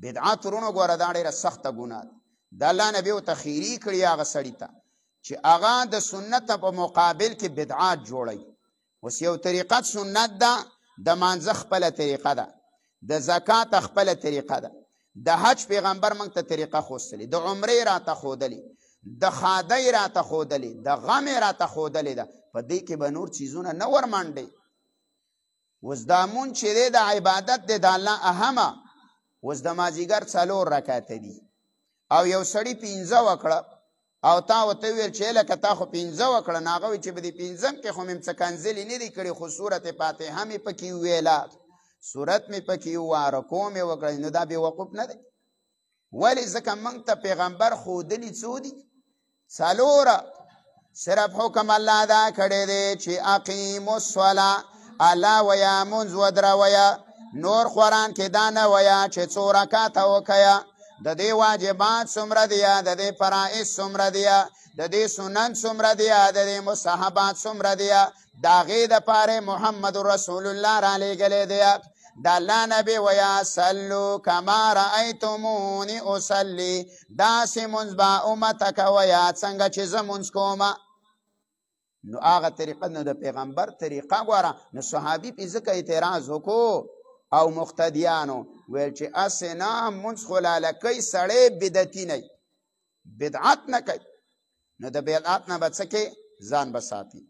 Speaker 1: بدعات ورونو ګوره دا ډېره سخته ګناه ده د الله نبی او تخیری کړی هغه سړی ته چې هغه د سنت په مقابل کې بدعات جوړی اوس یو طریقه سنت ده د مانځه خپله طریقه ده د زکات خپله طریقه ده د حج پیغمبر موږ ته طریقه خوستلی د عمرې راته ښودلی د خاده را ته خودلې د غم را ته خودلې ده په دې کې به نور چیزونه نه ورمانډي وز دامون چې دی د عبادت دی د الله اهمه وز د مازیګر څلور رکعت دي او یو سړی پنځه وکړه او تا وته ویل چې لکه تا خو پنځه وکړه ناغه چې به دې پنځم کې خو مم څه کنځلې نه دی کړې خو سورته فاتحه مې پکې ویلا سورت مې پکې واره کوم وکړه نو دا به وقوف نه دی ولی ځکه موږ ته پیغمبر خودلی څو دي سالور صرف حکم الله دا کړی دی چې اقیم الصلا الله ویا منز ودرا ویا نور قران کې دا نه ویا چې څو رکعات وکیا د دې واجبات څومره دی د دې فرائض څومره دی د دې سنن څومره دی د دې مصاحبات څومره دی دا غي د پاره محمد رسول الله را لګلې دی د الله نبی ویا صلو کما رایتمونی اصلی دا سیمونز با امت کویا څنګه چې زمونز کوما نو هغه طریقه نو د پیغمبر طریقه غواره نو صحابي په ځکه اعتراض وکړو او مقتدیانو ویل چې اسنا مونږ خلاله کوي سړی بدعتي نه بدعت نه کوي نو د بدعت نه بچ کې ځان بساتي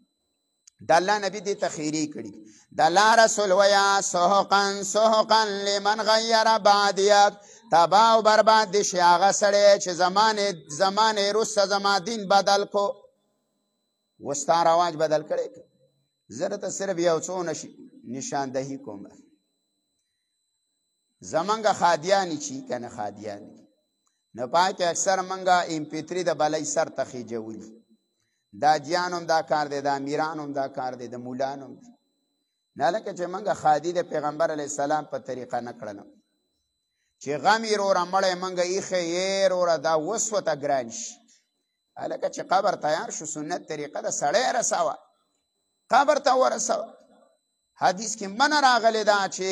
Speaker 1: د الله نبی دې تخیری کړي د الله رسول ویا سوقن سوقن لمن غیر بعدیات تبا او برباد دي شي هغه سړی چې زمانه زمانه روس زما دین بدل کو وستا رواج بدل کړي زره ته صرف یو څو نشي نشاندهی کوم زمنګ خادیانی چی کنه خادیانی نه پاک اکثر منګه ام پی 3 د بلای سر تخیجولی دا جیانم دا کار دی دا میرانم دا کار دی د مولانم دی نه لکه چې منګه خادي د پیغمبر علی السلام په طریقه نه کړل چې غمی رو را مړې منګه ایخه یې رو را دا وسوته ګرانش لکه چې قبر تیار شو سنت طریقه د سړې رساوه قبر ته ورساوه حدیث کې من راغلی دا چې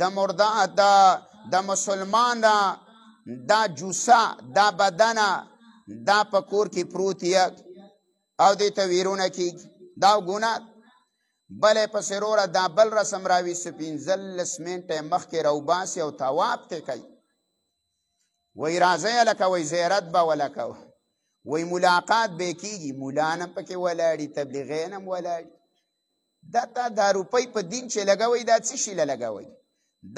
Speaker 1: د مردا دا د مسلمان دا دا جوسا دا بدن دا پکور کې پروت یک او دې ته ویرونه کیږي دا ګناه بلې په سروره دا بل رسم راوي سپینزل لسمنټه مخکې روباسي او تواب ته کوي وای راځي لکه وای زیارت به ولکه وای ملاقات به کیږي مولانه پکې ولاړی تبلیغین هم ولاړی دا تا دا روپۍ په دین چې لګوي دا څه شي لګوي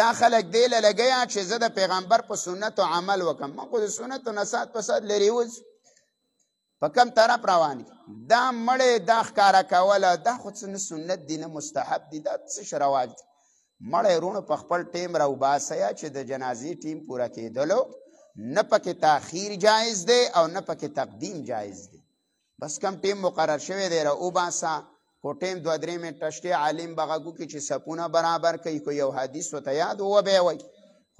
Speaker 1: دا خلک دی لګیا چې زه د پیغمبر په سنت او عمل وکم ما خو د سنت او نصات په صد لري وځم په کم طرف روان دي دا مړې دا ښکارا کوله دا خو څه نه سنت دي نه مستحب دي دا څه رواج دي مړې رونو په خپل ټیم راوباسیا چې د جنازې ټیم پوره کېدلو نه پکې تاخیر جایز دی او نه پکې تقدیم جایز دی بس کم ټیم مقرر شوی دی را وباسا کو ټیم دوه درې منټه شته عالم بغاګو کې چې سپونه برابر کوي کو یو حدیث وته یاد و به وای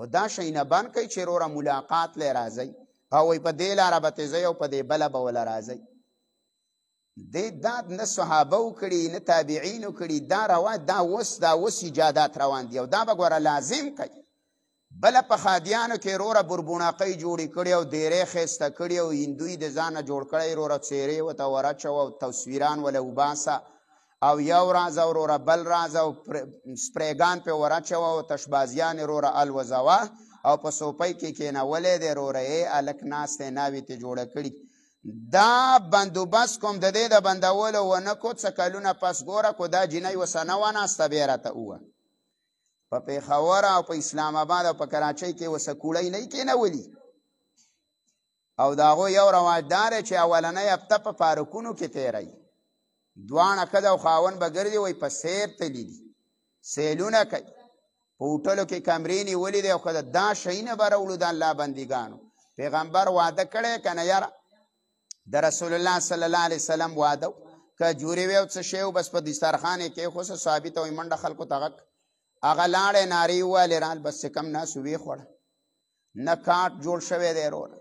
Speaker 1: خدا شینه بان کوي چې وروره ملاقات لې راځي او وي په دې لاره به تیزی او په دې بله به وله راځئ دې دا نه صحابه وکړي نه تابعین وکړي دا روا دا اوس دا اوس ایجادات روان دي او دا به ګوره لازم کوي بله په خادیانو کې روره بربوناقۍ جوړې کړې او دیرې ښایسته کړې او هندوی د ځانه جوړ کړی روره څیرې ورته ورچو او تصویران وله وباسه او یو رازه وروره بل رازه او سپریګان پې ورچوه او تشبازیانې روره الوزوه او په سوپۍ کې کېنولې دی رورې الک ناست دی ناوې ته جوړه کړي دا بندوبست کوم د دې د بندولو ونه کو څه کلونه پس ګوره کو دا جینۍ وسنه وناسته بیا راته ووه په پیښور او په اسلام آباد او په کراچۍ کې وسه کوړۍ نه کېنولي او د هغو یو رواج داره چې اولنۍ هفته په پارکونو کې تیروي دواړه ښځه او خاوند به ګرځي وایي په سیر تلي دي سیلونه کوي په هوټلو کې کمرې نیولې دی او که دا شیونه به راوړو د الله بندګانو پیغمبر واده کړی که نه یاره د رسول الله صلی الله علیه وسلم واده که جوړې وی او څه شی بس په دسترخان یې کېښو څه ثابته وي منډه خلکو ته غک هغه لاړې نارې وویلې رال بس چې کم ناست وی خوړه نه کاټ جوړ شوی دی وروره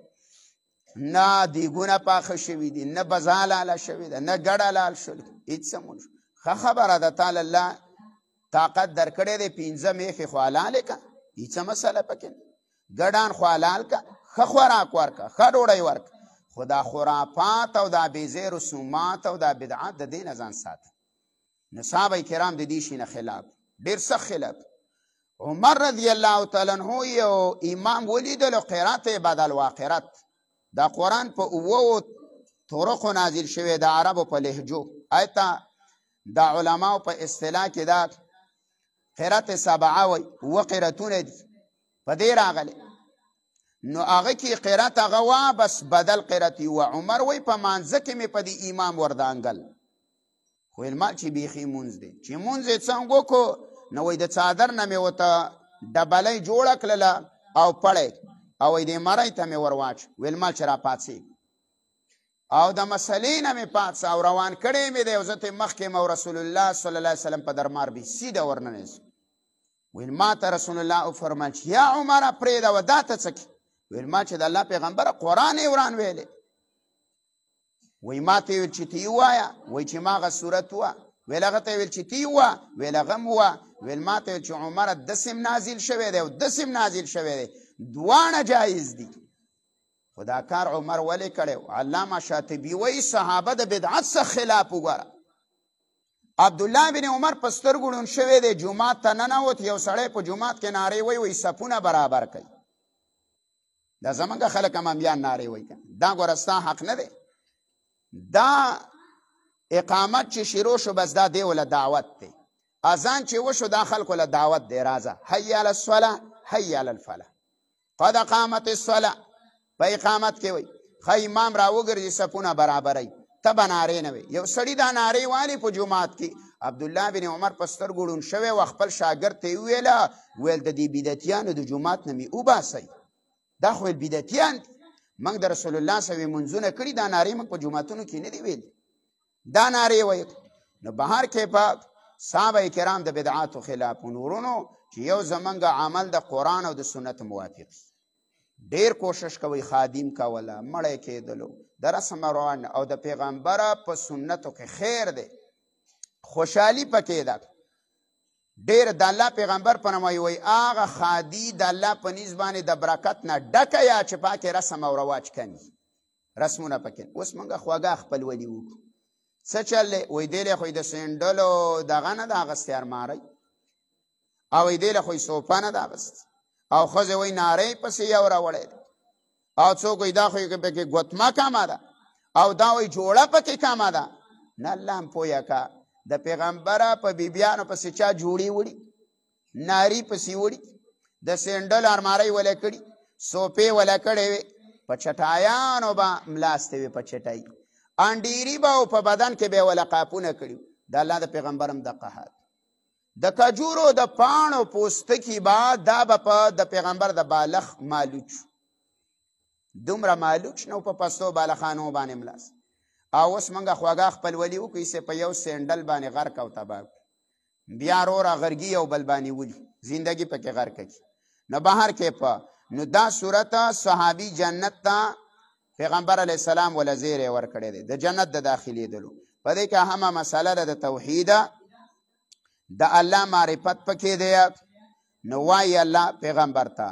Speaker 1: نه دیګونه پاخه شوي دي نه بزا لاله شوې ده نه ګډه لال شول هېڅ څه مونږ ښه خبره ده تعالی الله طاقت درکړې دی پنځه میخې خوالالې کا هیڅ مسله پکې ګډان خوالال کا ښه خوراک ورکا ښه ډوډۍ ورکا خو دا خرافات او دا بیزې رسومات او دا بدعات د دې نه ځان ساته نو صحابه کرام د دې شي نه خلاف ډېر سخت خلاف عمر رضی الله تعالی عنہ یو امام ولیدل قرات بدل واقرات دا قران په اوو طرق نازل شوی د عربو په لهجو آیت دا علماو په اصطلاح کې دا قرات سبعه وي و قراتونه دي په دې راغلي نو هغه کې قرات هغه وا بس بدل قرات و عمر وي په مانځ کې مې په دې امام وردانګل خو علما چې بيخي مونږ دي چې مونږ څنګه کو نو وي د څادر نه مې وته ډبلې جوړه کړله او پړې او دې مړې ته مې ورواچ ویل مال چې را پاتسي او د مسلې نه مې پاتس او روان کړې مې د یو ځته مخکې مو رسول الله صلی الله علیه وسلم په درمار به سیده ورننه ویل ما ته رسول الله او فرمایل چې یا عمره پرې دا ودا ته څه ویل ما چې د الله پیغمبر قران یې وران ویلې وی ما ته ویل چې تی وایا وی چې ما غ صورت وا ویل هغه ته ویل چې تی وا ویل هغه مو وا ویل ما ته ویل چې عمره دسم نازل شوی دی او دسم نازل شوی دی دواړه جایز دي خدا کار عمر ولې کړو علامه شاطبی وی صحابه د بدعت څخه خلاف وګړه عبد الله بن عمر پستر ګړون شوی دی جمعات ته نه نوت یو سړی په جمعات کې ناری وای وای سپونه برابر کوي دا زمونږ خلک هم امیان ناری وای دا ګورستا حق نه دی دا اقامت چې شروع شو بس دا دی ول دعوت دی اذان چې وشو دا خلکو له دعوت دی راځه حي علی الصلاه حي علی الفلاح قد قامت الصلاه په اقامت کې وای خی امام را وګرځي سپونه برابرای تبه نارې نه وي یو سړي دا نارې والی په جومات کې عبدالله بن عمر په سترګو ړوند شوی و خپل شاګرد ته یې وویله ویل د دې بدعتیانو د جومات نه مې وباسئ دا خو ویل بدعتیان دي موږ د رسول الله سوې منځونه کړي دا نارې موږ په جوماتونو کې نه دي ویلي دا نارې ویل نو بهر کې په صحابه کرام د بدعاتو خلاف نورونو چې یو زمونږ عمل د قرآن او د سنت موافق ډیر کوشش کوي خادم کوله مړی کېدلو د رسم روان او د پیغمبر په سنتو کې خیر دی خوشحالي پکې ده ډیر د الله پیغمبر په نامه وي هغه خادي د الله په نيز باندې د برکت نه ډکه یا چې پاکه رسم او رواج کمی رسمونه پکې اوس مونږه خواګه خپل ولي وکړو څه چل وې دې خو د سندلو دغه نه د اغستیار ماری او دې له خو سوپانه د اغست او خو زه وې نارې پسې یو راوړې او څوک وایي دا خو پکې ګوتمه کمه ده او دا وایي جوړه پکې کمه ده نه الله هم پویه کا د پیغمبره په بیبیانو پسې چا جوړې وړي ناری پسې وړي د سینډل ارمارۍ وله کړي سوپې وله کړې وې په چټایانو به ملاستې وې په چټایي انډیری به او په بدن کې به وله قاپونه کړي د الله د پیغمبر هم د قهات د کجورو د پاڼو پوستکي با دا به په د پیغمبر د بالخ مالوچ دومره مالوک شنو په پستو بالخانو باندې ملاس او اوس منګه خواګه خپل ولی وکړي چې په یو سینډل باندې غرق او تباہ بیا رورا غرګي او بل باندې ولي زندگی پکې غرق کی نو بهر کې په نو دا صورت صحابي جنت ته پیغمبر علی السلام ولا زیر ور کړی دی د جنت د داخلي دلو په دې کې هغه مسله د توحید د الله معرفت پکې دی نو وای الله پیغمبر ته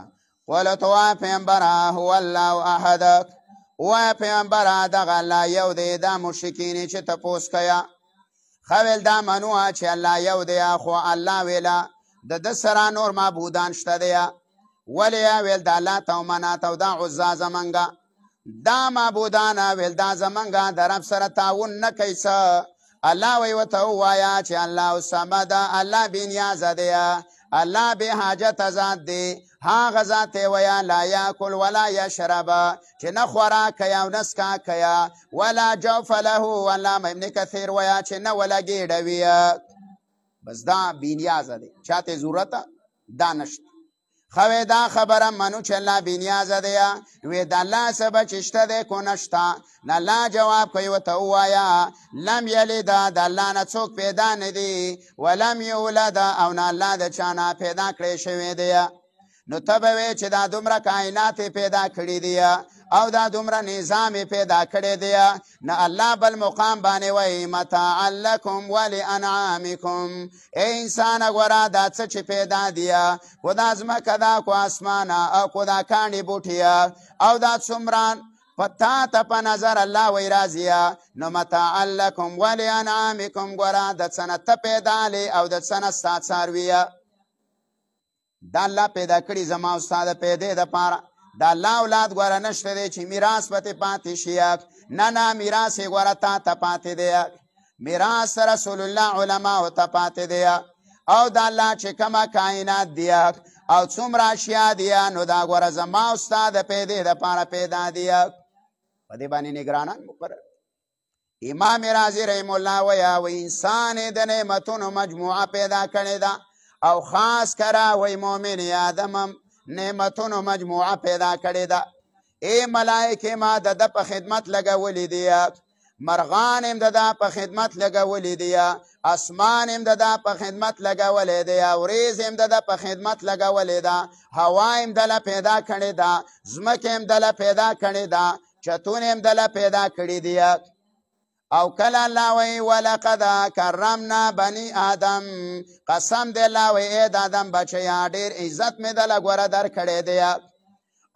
Speaker 1: ولا توا پیغمبره هو الله احد و پیغمبره دغه الله یو دی دا مشکین چې تپوس کیا خویل دا منو چې الله یو دی خو الله ویلا د د سره نور معبودان شته دی ولی ویل دا الله تو منات او دا عزا زمنګا دا معبودان ویل دا زمنګا درب سره تعاون نه کیسه الله وی وته وایا چې الله سمد الله بنیاز دی الله به حاجت ذات دی هاغه ذات ویا لا یاکل ولا یشرب چې نه خورا کیا او نسکا کیا ولا جوف له ولا ممن کثیر ویا چې نه ولا ګیډوی بس دا بینیازه دی چاته ضرورت دا نشته خوی دا خبره منو چې الله بنیاز دی وی د الله سبا چشته دی کو نشتا نه لا جواب کوي وته وایا لم یلد د الله نه څوک پیدا نه دی ولم یولد او نه الله د چانه پیدا کړی شوی دی نو تبه چې دا دومره کائنات پیدا کړی دی او دا دومره نظام پیدا کړی دی نه الله بل مقام باندې وای متاع لکم ولانعامکم ای انسان غورا دا څه چې پیدا دی کو دا ځمکه دا کو اسمانه او کو دا کانی بوټیا او دا څومره پتا ته په نظر الله وی راضیا نو متاع لکم ولانعامکم غورا د سنت پیدا لی او د سنت سات سارویه دا الله پیدا کړی زما استاد پیدا د پاره د الله اولاد غواره نشته دی چې میراث پته پاتې شي نه نه میراث یې غواره تا ته پاتې دی میراث رسول الله علما او ته پاتې دی او د الله چې کما کائنات دی او څومره اشیا دی نو دا غواره زما استاد پیدا د پاره پیدا دی په دې باندې نگرانان مقرر امام رازی رحم الله ویا و انسان د نعمتونو مجموعه پیدا کړې ده او خاص کرا وای مؤمن آدمم نعمتونو مجموعه پیدا کړې ده اے ملائکه ما د د په خدمت لګولې دي مرغان هم د د په خدمت لګولې دي اسمان هم د د په خدمت لګولې دي اوریز هم د د په خدمت لګولې ده هوا هم د ل پیدا کړې ده زمکه هم د ل پیدا کړې ده چتون هم د ل پیدا کړې دي او کله الله وی ولقد کرمنا بني ادم قسم دی الله وی اې د ادم بچیا ډیر عزت مې د لګوره در کړې دی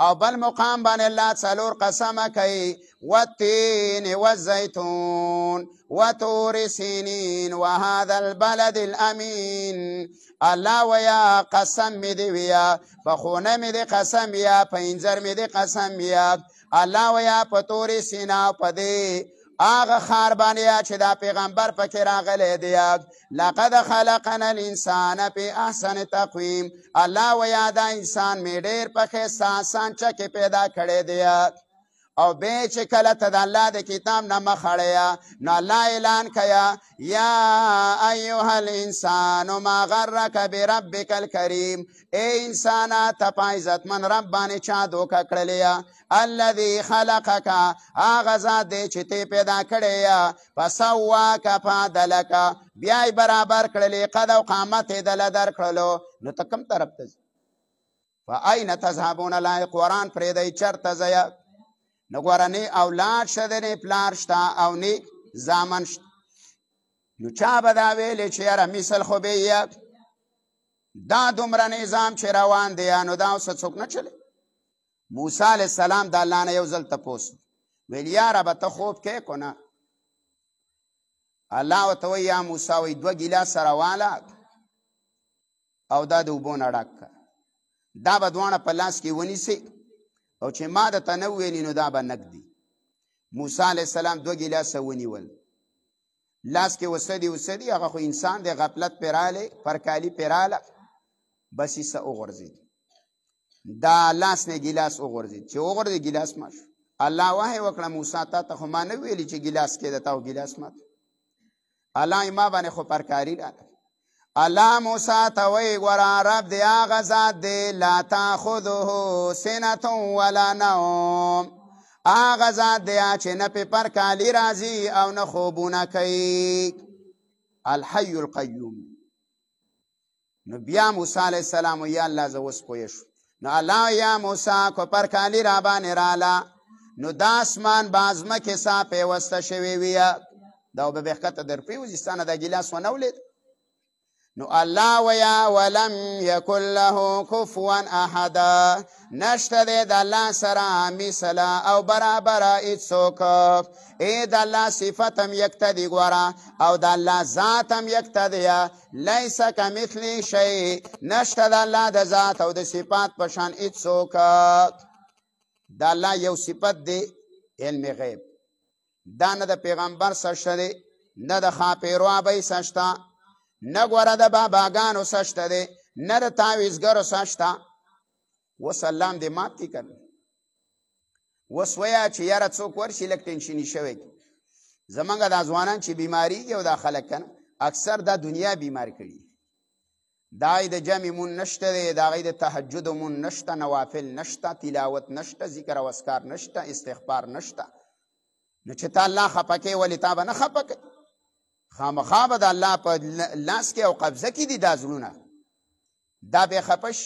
Speaker 1: او بل مقام باندې الله څلور قسمه کوي والتين والزيتون وتور سنين وهذا البلد الامين الله ويا قسم مې دی ويا په خونه مې دی قسم یا په انځر مې دی قسم یا الله ويا په تور سینا په دی هغه خار باندې چې دا پیغمبر پکې راغلی دی لقد خلقنا الانسان فی احسن تقویم الله ویا دا انسان می ډیر په ښه ساسان چکه پیدا کړی دی او به چې کله ته د الله د کتاب نه مخړیا نو الله اعلان کیا یا ایها الانسان ما غرک بربک الکریم ای انسان ته پایزت من رب باندې چا دوکا کړلیا الذي خلقک اغه ذات دې چې ته پیدا کړیا پسواک فادلک بیا برابر کړلې قد او قامت دې دل در کړلو نو ته کوم طرف ته فاین تذهبون لای قران پرې دې چرته زیا نه غورنې اولاد شته دی نه پلار شته او نه زامن شته نو چا به دا ویلې چې یاره مثل خو به دا دومره نظام چې روان دی نو دا اوس څوک نه چلی موسی علیه السلام د الله نه یو ځل تپوس ویل یاره به ته خوب کې که نه الله ورته وایي یا موسی وایي دوه ګیلاسه راواله او دا د اوبو نه ډک دا به دواړه په لاس کې ونیسي او چې ما د تنو ویني نو دا به نګ دی موسی علی السلام دوه ګلاسه ونیول لاس کې وسدي وسدي هغه خو انسان دی غفلت پیراله پرکالی پیراله بس یې اوغورځید دا لاس نه ګلاس اوغورځید چې اوغورځي ګلاس ماش الله واه وکړه موسی ته ته خو ما نه ویلي چې ګلاس کې د تاو ګلاس مات الله ما باندې خو پرکاری راغله الله موسی ته وی ګورا رب دی هغه ذات دی لا تاخذه سنه ولا نوم هغه ذات دی چې نه په پر کالی راځي او نه خوبونه کوي الحي القيوم نو بیا موسی علی السلام یا الله زو وس پوه شو نو الله یا موسی کو پر کالی را باندې رااله نو دا اسمان بازمه کې سا پیوسته شوی وی دا به بهکته در پیوځستانه د ګلاس ونولید نو الله ویا ولم یکن له کفوا احد نشته د الله سره مثل او برابر هیڅوک ای د الله صفت هم یکته دی ګوره او د الله ذات هم یکته دی لیس کمثلی شی نشته د الله د ذات او د صفات په شان هیڅوک د الله یو صفت دی علم غیب دا نه د پیغمبر سشته دی نه د خاپیرو ابي سشته نه ګوره د باباګانو سشته دی نه د تاویزګرو سشته اوس اللام دې مات کړي که اوس ویا چې یاره څوک ورشي لږ ټینشني شوی دی زمونږ دا ځوانان چې بیماریږي او دا خلک کنه اکثر دا دنیا بیمار کړي دا د جمع مون نشته دی دا غي د تهجد مون نشته نوافل نشته تلاوت نشته ذکر او اسکار نشته استغفار نشته نو چې تا الله خپکه ولی تا به نه خپکه خامخا به د الله په لاس کې او قبضه کې دي دا زړونه دا به خپش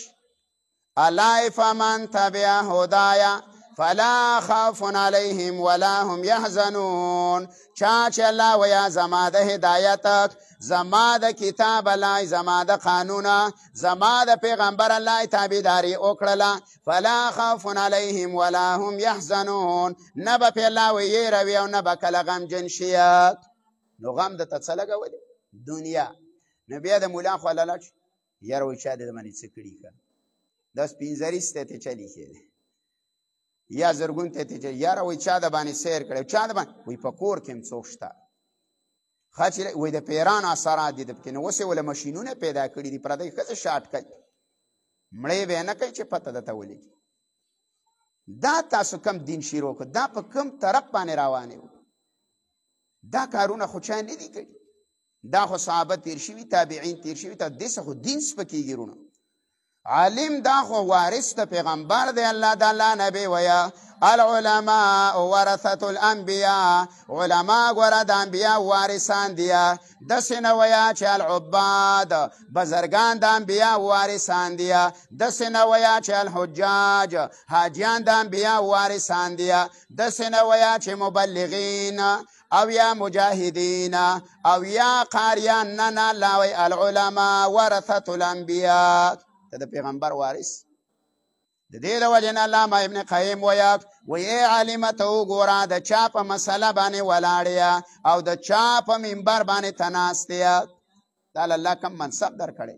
Speaker 1: الله فمن تبع هدایا فلا خوف علیهم ولا هم یحزنون چا چې الله ویا زما د هدایت زما د کتاب الله زما د قانون زما د پیغمبر الله تابعداري وکړه فلا خوف علیهم ولا هم یحزنون نه به په الله ویروي او نه به کله غمجن شي نو غم د ته لګولې دنیا نو بیا د مولا خو لاله شو یار وای چا د منی څه کړی کا دا سپینځري ستې ته چلی کېده یا زرګون ته ته یار وای چا د باندې سیر کړو چا د باندې وای په کور کې څوک شته خاچ وای د پیران اثر دي د پکې نو وسه ول ماشينونه پیدا کړی دي پردې خزه شاټ کړي مړې به نه کوي چې پته ده ولې دا تاسو کم دین شیرو کو دا په کم طرف باندې روانه وو دا کارونه خو چا نه دي کړي دا خو صحابه تیر شوي تابعین تیر شوي تا دسه خو دین سپکېږي رونه علم دا خو وارث ته پیغمبر دی الله د الله نبی ویا العلماء ورثت الانبیاء علماء ګوره د انبیا وارثان دي داسې نه ویا چې العباد بزرگان د انبیاء وارثان دي داسې نه ویا چې الحجاج حاجیان د انبیاء وارثان دي داسې نه ویا چې مبلغین او یا مجاهدین او یا قاریان ننا لاوی العلماء ورثت الانبیاء که د پیغمبر وارث د دې لوجنه علامه ابن قیم ویاف وی عالمه ته وګوره د چا په مسله باندې ولاړیا او د چا په منبر باندې تناستیا دا الله کم منصب درکړي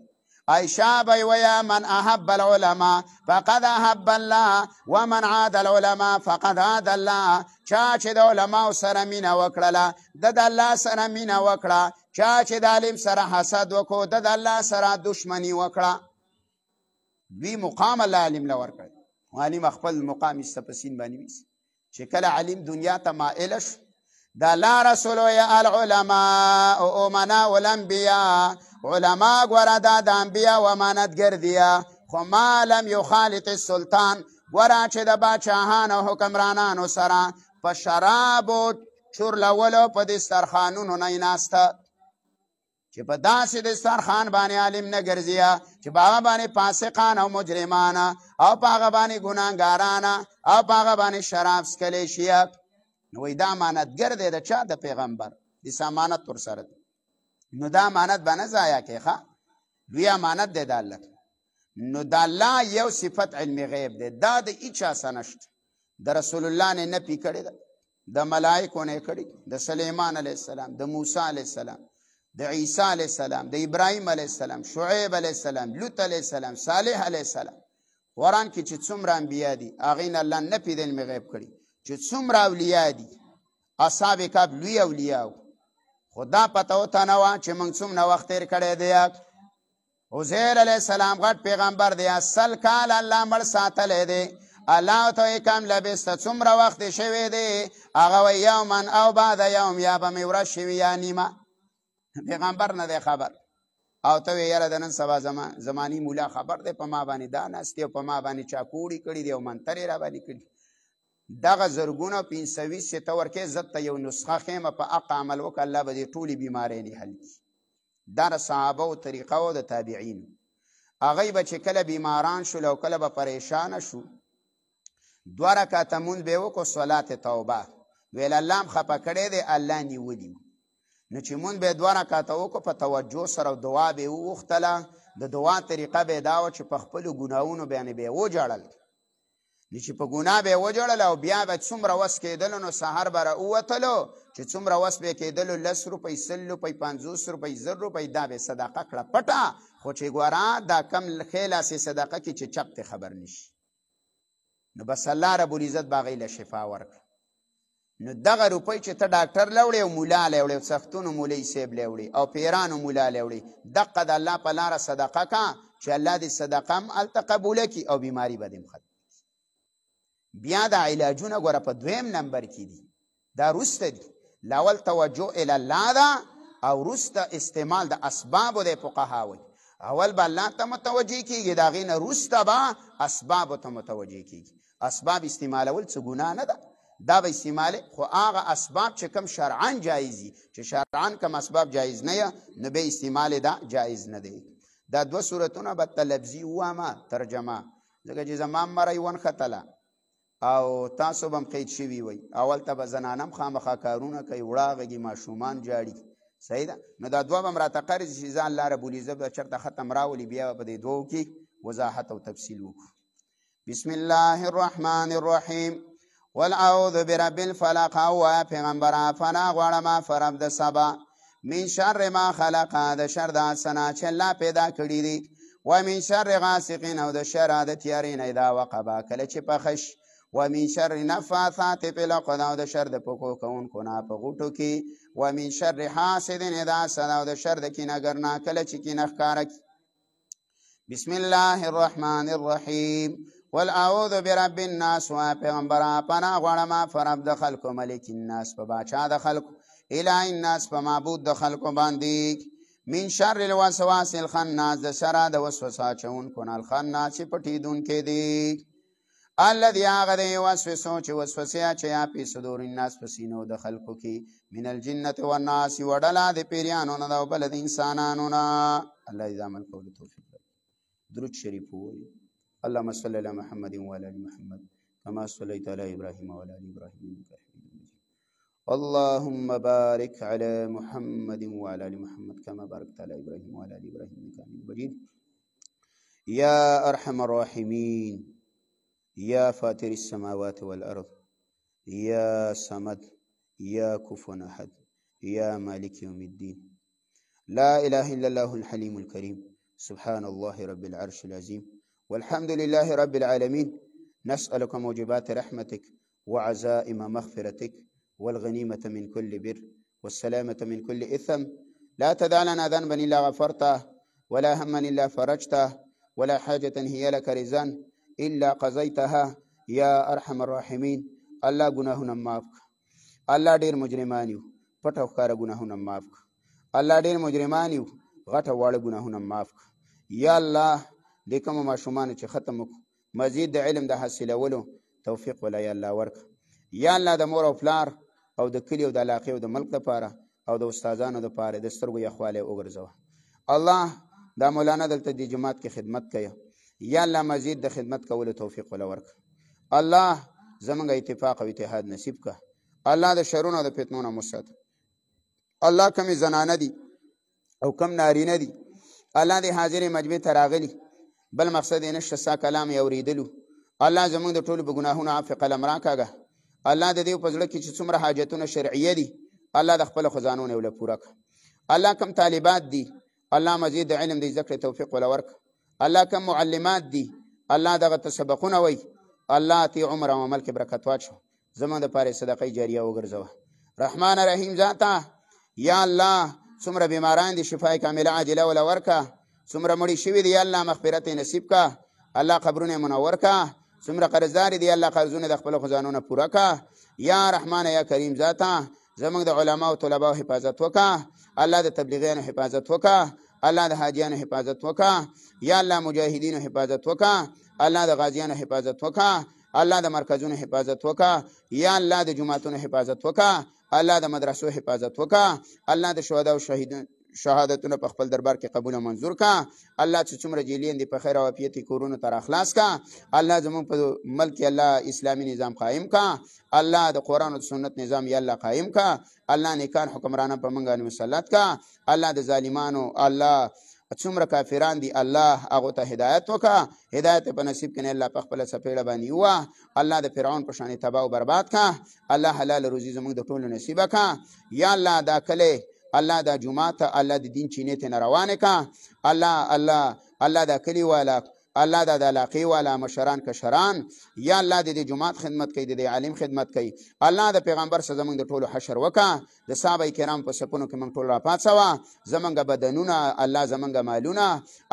Speaker 1: عائشہ بی ویا من احب العلماء فقد احب الله ومن عاد العلماء فقد عاد الله چا چې د علماء سره مینا وکړه د الله سره مینا وکړه چا چې د عالم سره حسد وکړو د الله سره دشمنی وکړه دوی مقام الله عالم لور کړ عالم خپل مقام استپسین باندې ویس چې کله عالم دنیا ته مائل شو دا لا رسول یا العلماء او امنا والانبیاء علما ګور دا د انبیا و امانت ګرځیا خو ما لم یخالط السلطان ګور چې د بادشاهانو حکمرانانو سره په شراب او چورلولو په دسترخانونو نه ناسته چې په داسې د سرخان باندې عالم نه ګرځیا چې باغ باندې فاسقان او مجرمان او باغ باندې ګناګاران او باغ باندې شراب سکلی شي نو دا امانتګر دی د چا د پیغمبر د امانت پر سره نو دا امانت باندې ضایع کیخه لوی امانت دی د الله نو د الله یو صفت علم غیب دی دا د اچا سنشت د رسول الله نه نه پی کړی د ملائکو نه کړی د سليمان علی السلام د موسی علی السلام د عیسی علی السلام د ابراهیم علی السلام شعیب علی السلام لوط علی السلام صالح علی السلام قران کې چې څومره انبیا دي اغه نه الله نه پیدل مغیب کړي چې څومره اولیاء دي اصحاب کعب لوی اولیاء خدا پته وته نه و چې موږ څومره وخت تیر کړی دی عزیر علی السلام غټ پیغمبر دی اصل کال الله مړ ساتلی دی الله ته کم لبسته څومره وخت شوی دی هغه یومن او بعد یوم یا به مې ورځ شوي یا نیمه پیغمبر نه دی خبر او ته یاره د نن سبا زما زمانی مولا خبر دی په ما باندې دا نستی او په ما باندې چا کوړی کړی دی او منترې را باندې کړی دغه زرګونه پنځوي چې ته ورکې زه ته یو نسخه ښیمه په حق عمل وکړه الله به دې ټولې بیمارۍ دې حل کړي دا د صحابه او طریقه او د تابعینو هغوی به چې کله بیماران شول او کله به پریشانه شو دوه رکاته مونځ به یې وکړو صلات توبه ویل الله هم خفه کړی دی الله نیولي نو چې مونږ به دوه رکعاته وکړو په توجه سره دعا به یې وغوښتله د دعا طریقه به یې دا وه چې په خپلو ګناهونو بیانې به یې وژړل نو چې په ګناه به یې وژړل او بیا به څومره وس کېدلو نو سهار به راووتلو چې څومره وس به کېدلو لس روپۍ سل روپۍ پنځوس روپۍ زر روپۍ دا به صدقه کړه پټه خو چې ګوره دا کم ښې لاسې صدقه کې چې چپ خبر نشي نو بس الله رب العزت به هغې له شفا ورکړه نو دغه روپۍ چې ته ډاکټر لوړې او مولا لوړې او سختونو مولای سیب لوړې او پیرانو مولا لوړې دغه د الله په لاره صدقه کا چې الله دې صدقه هم هلته قبوله کړي او بیماری به دې ختم بیا دا علاجونه ګوره په دویم نمبر کې دي دا وروسته دي لاول توجه الی الله ده او وروسته استعمال د اسبابو دی فقها وایي اول به الله ته متوجه کیږي د هغې نه وروسته به اسبابو ته متوجه کیږي اسباب استعمالول څه ګناه نه ده دا به استعمال خو هغه اسباب چې کم شرعاً جایزي چې شرعاً کم اسباب جایز نه یا نه به استعمال دا جایز نه دی دا دوه صورتونه به تلبزي وامه ترجمه ځکه چې زما مری ونښتله او تاسو به هم قید شوي وی اول ته به زنانه هم خامخا کارونه کوي وړاغږي ماشومان جاړي صحیح ده نو دا دوه به هم راته قرض شي ځان لاره بولي زه به چېرته ختم راولي بیا به په دې دوو کې وضاحت او تفصیل وکړو بسم الله الرحمن الرحیم ول اعوذ برب الفلق او پیغمبر فنا غړما فرب د سبا من شر ما خلق د شر د سنا چې الله پیدا کړی دی و من شر غاسق او د شر د تیارې نه دا وقبا کله چې پخش و من شر نفاثات په لقد او د شر د پکو کون کو نه په غټو کې و من شر حاسد نه دا سنا او د شر د کینه ګرنا کله چې کینه ښکارک بسم الله الرحمن الرحیم ول اعوذ برب الناس وا پیغمبر پنا غړما فرب د خلکو ملک الناس په بادشاہ د خلکو الای الناس په معبود د خلکو باندې من شر الوسواس الخناس د شر د وسوسه چون کون الخناس پټی دون کې دی الذي هغه د وسوسه چې وسوسه چې یا په صدور الناس په سینو د خلکو کې من الجنه والناس وډلا د پیرانو نه د بل د انسانانو نه الله دې عمل کول توفیق درود شریف وایي اللهم صل على محمد وعلى ال محمد كما صليت على ابراهيم وعلى ال ابراهيم انك حميد مجيد اللهم بارك على محمد وعلى ال محمد كما باركت على ابراهيم وعلى ال ابراهيم انك حميد مجيد يا ارحم الراحمين يا فاتر السماوات والارض يا صمد يا كفوا احد يا مالك يوم الدين لا اله الا الله الحليم الكريم سبحان الله رب العرش العظيم والحمد لله رب العالمين نسألك موجبات رحمتك وعزائم مغفرتك والغنيمة من كل بر والسلامة من كل إثم لا تدع لنا ذنبا إلا غفرته ولا هما إلا فرجته ولا حاجة هي لك رزان إلا قضيتها يا أرحم الراحمين الله قناه معاف الله دير مجرمانيو فتح پټو قناه گناهونه الله دير مجرمانيو غتوال غټه واړه يا الله دې کوم ماشومان چې ختم وکړو مزید د علم د حاصلولو توفیق ولا یا الله ورک یا الله د مور او پلار او د کلی او د علاقې او د ملک لپاره او د استادانو لپاره د سترګو یخواله وګرځوه الله دا مولانا دلته د جماعت کې خدمت کوي یا الله مزید د خدمت کولو توفیق ولا ورک الله زمونږ اتفاق او اتحاد نصیب کا الله د شرونو او د فتنونو مسات الله کمی زنانه دي او کم نارینه دي الله دې حاضر مجمع تراغلی بل مقصد یې نشته سا کلام یې اورېدلو الله زموږ د ټولو په ګناهونو عفو قلم راکاږه الله د دې په زړه کې چې څومره حاجتونه شرعیه دي الله د خپل خزانو نه ولا پوره کړه الله کم طالبات دي الله مزید د علم د ذکر توفیق ولا ورک الله کم معلمات دي الله دغه سبقونه وای الله تی عمر او عمل کې برکت واچو زمونږ د پاره صدقه جاریه وګرځوه رحمان رحیم ذاته یا الله څومره بیماران دي شفای کامله عاجله ولا ورکه څومره مړي شوي دي الله مغفرت نصیب کا الله قبرونه منور کا څومره قرضدار دي الله قرضونه د خپل خزانو نه پوره کا یا رحمان یا کریم ذاته زموږ د علما او طلباو حفاظت وکا الله د تبلیغیانو حفاظت وکا الله د حاجیانو حفاظت وکا یا الله مجاهدینو حفاظت وکا الله د غازیانو حفاظت وکا الله د مرکزونو حفاظت وکا یا الله د جماعتونو حفاظت وکا الله د مدرسو حفاظت وکا الله د شهدا او شهیدانو شهادتونه په خپل دربار کې قبول منظور کا الله چې څومره جیلین دي په خیر او عافیت کورونو تر اخلاص کا الله زمون په ملک کې الله اسلامي نظام قائم کا الله د قران او سنت نظام یا الله قائم کا الله نیکان حکمرانان په منګه مسلط کا الله د ظالمانو الله څومره کافران دي الله هغه ته هدایت وکا هدایت په نصیب کینه الله په خپل سپېړه باندې وا الله د فرعون په شان تباہ او برباد کا الله حلال روزي زموږ د ټولو نصیب کا یا الله دا کله الله دا جمعه ته الله د دین چینه ته روانه کا الله الله الله دا کلی والا الله د علاقې والا مشران کشران یا الله د جماعت خدمت کوي د عالم خدمت کوي الله د پیغمبر سره زمونږ د ټولو حشر وکا د صحابه کرام په سکونو کې موږ ټول را پاتسوا زمونږ بدنونه الله زمونږ مالونه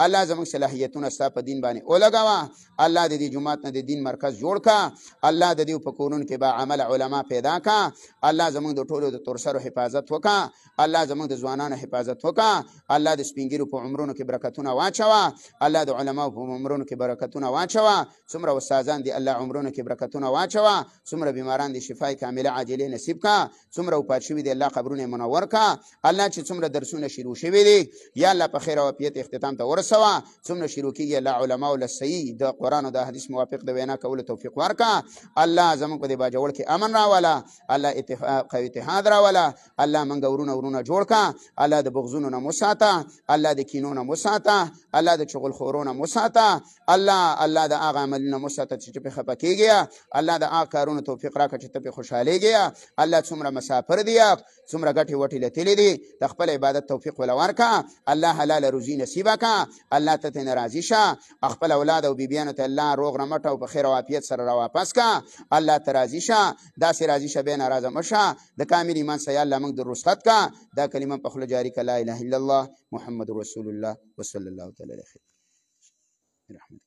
Speaker 1: الله زمونږ صلاحیتونه ستا په دین باندې اولګوا الله د دې جماعت نه د دین مرکز جوړ کا الله د دې په کورونو کې با عمل علما پیدا کا الله زمونږ د ټولو د تور سره حفاظت وکا الله زمونږ د ځوانانو حفاظت وکا الله د سپینګیرو په عمرونو کې برکتونه واچوا الله د علماو په عمرونو عمرونو کې برکتونه واچوه څومره استادان دی الله عمرونو کې برکتونه واچوه څومره بیماران دی شفای کامله عاجله نصیب کا څومره وپات شوي دی الله قبرونه منور کا الله چې څومره درسونه شروع شوي دي یا الله په خیر او عافیت اختتام ته ورسوه څومره شروع کیږي الله علما او لسی د قران او د حدیث موافق د وینا کول توفیق ورکا الله زموږ په دې باجوړ کې امن راواله الله اتفاق او اتحاد راواله الله موږ ورونه ورونه جوړ کا الله د بغزونو نه مساته الله د کینونو نه مساته الله د چغل خورونو نه مساته الله الله د هغه عملونه مو ساته چې په خپه کیږي الله د هغه کارونو توفیق راکړي چې ته په خوشحالي کیږي الله څومره مسافر دی څومره ګټي وټي لته دي د خپل عبادت توفیق ولور کا الله حلال روزي نصیب کا الله ته ناراضي شه خپل اولاد او بیبيانو ته الله روغ رمټ او په خیر او عافیت سره را واپس کا الله ته راضي شه دا سي راضي شه به ناراضه مشه د کامل ایمان سره الله موږ د رسالت کا دا کلمه په خلو جاری کا لا اله الا الله محمد رسول الله وصلی الله تعالی علیه برحمتك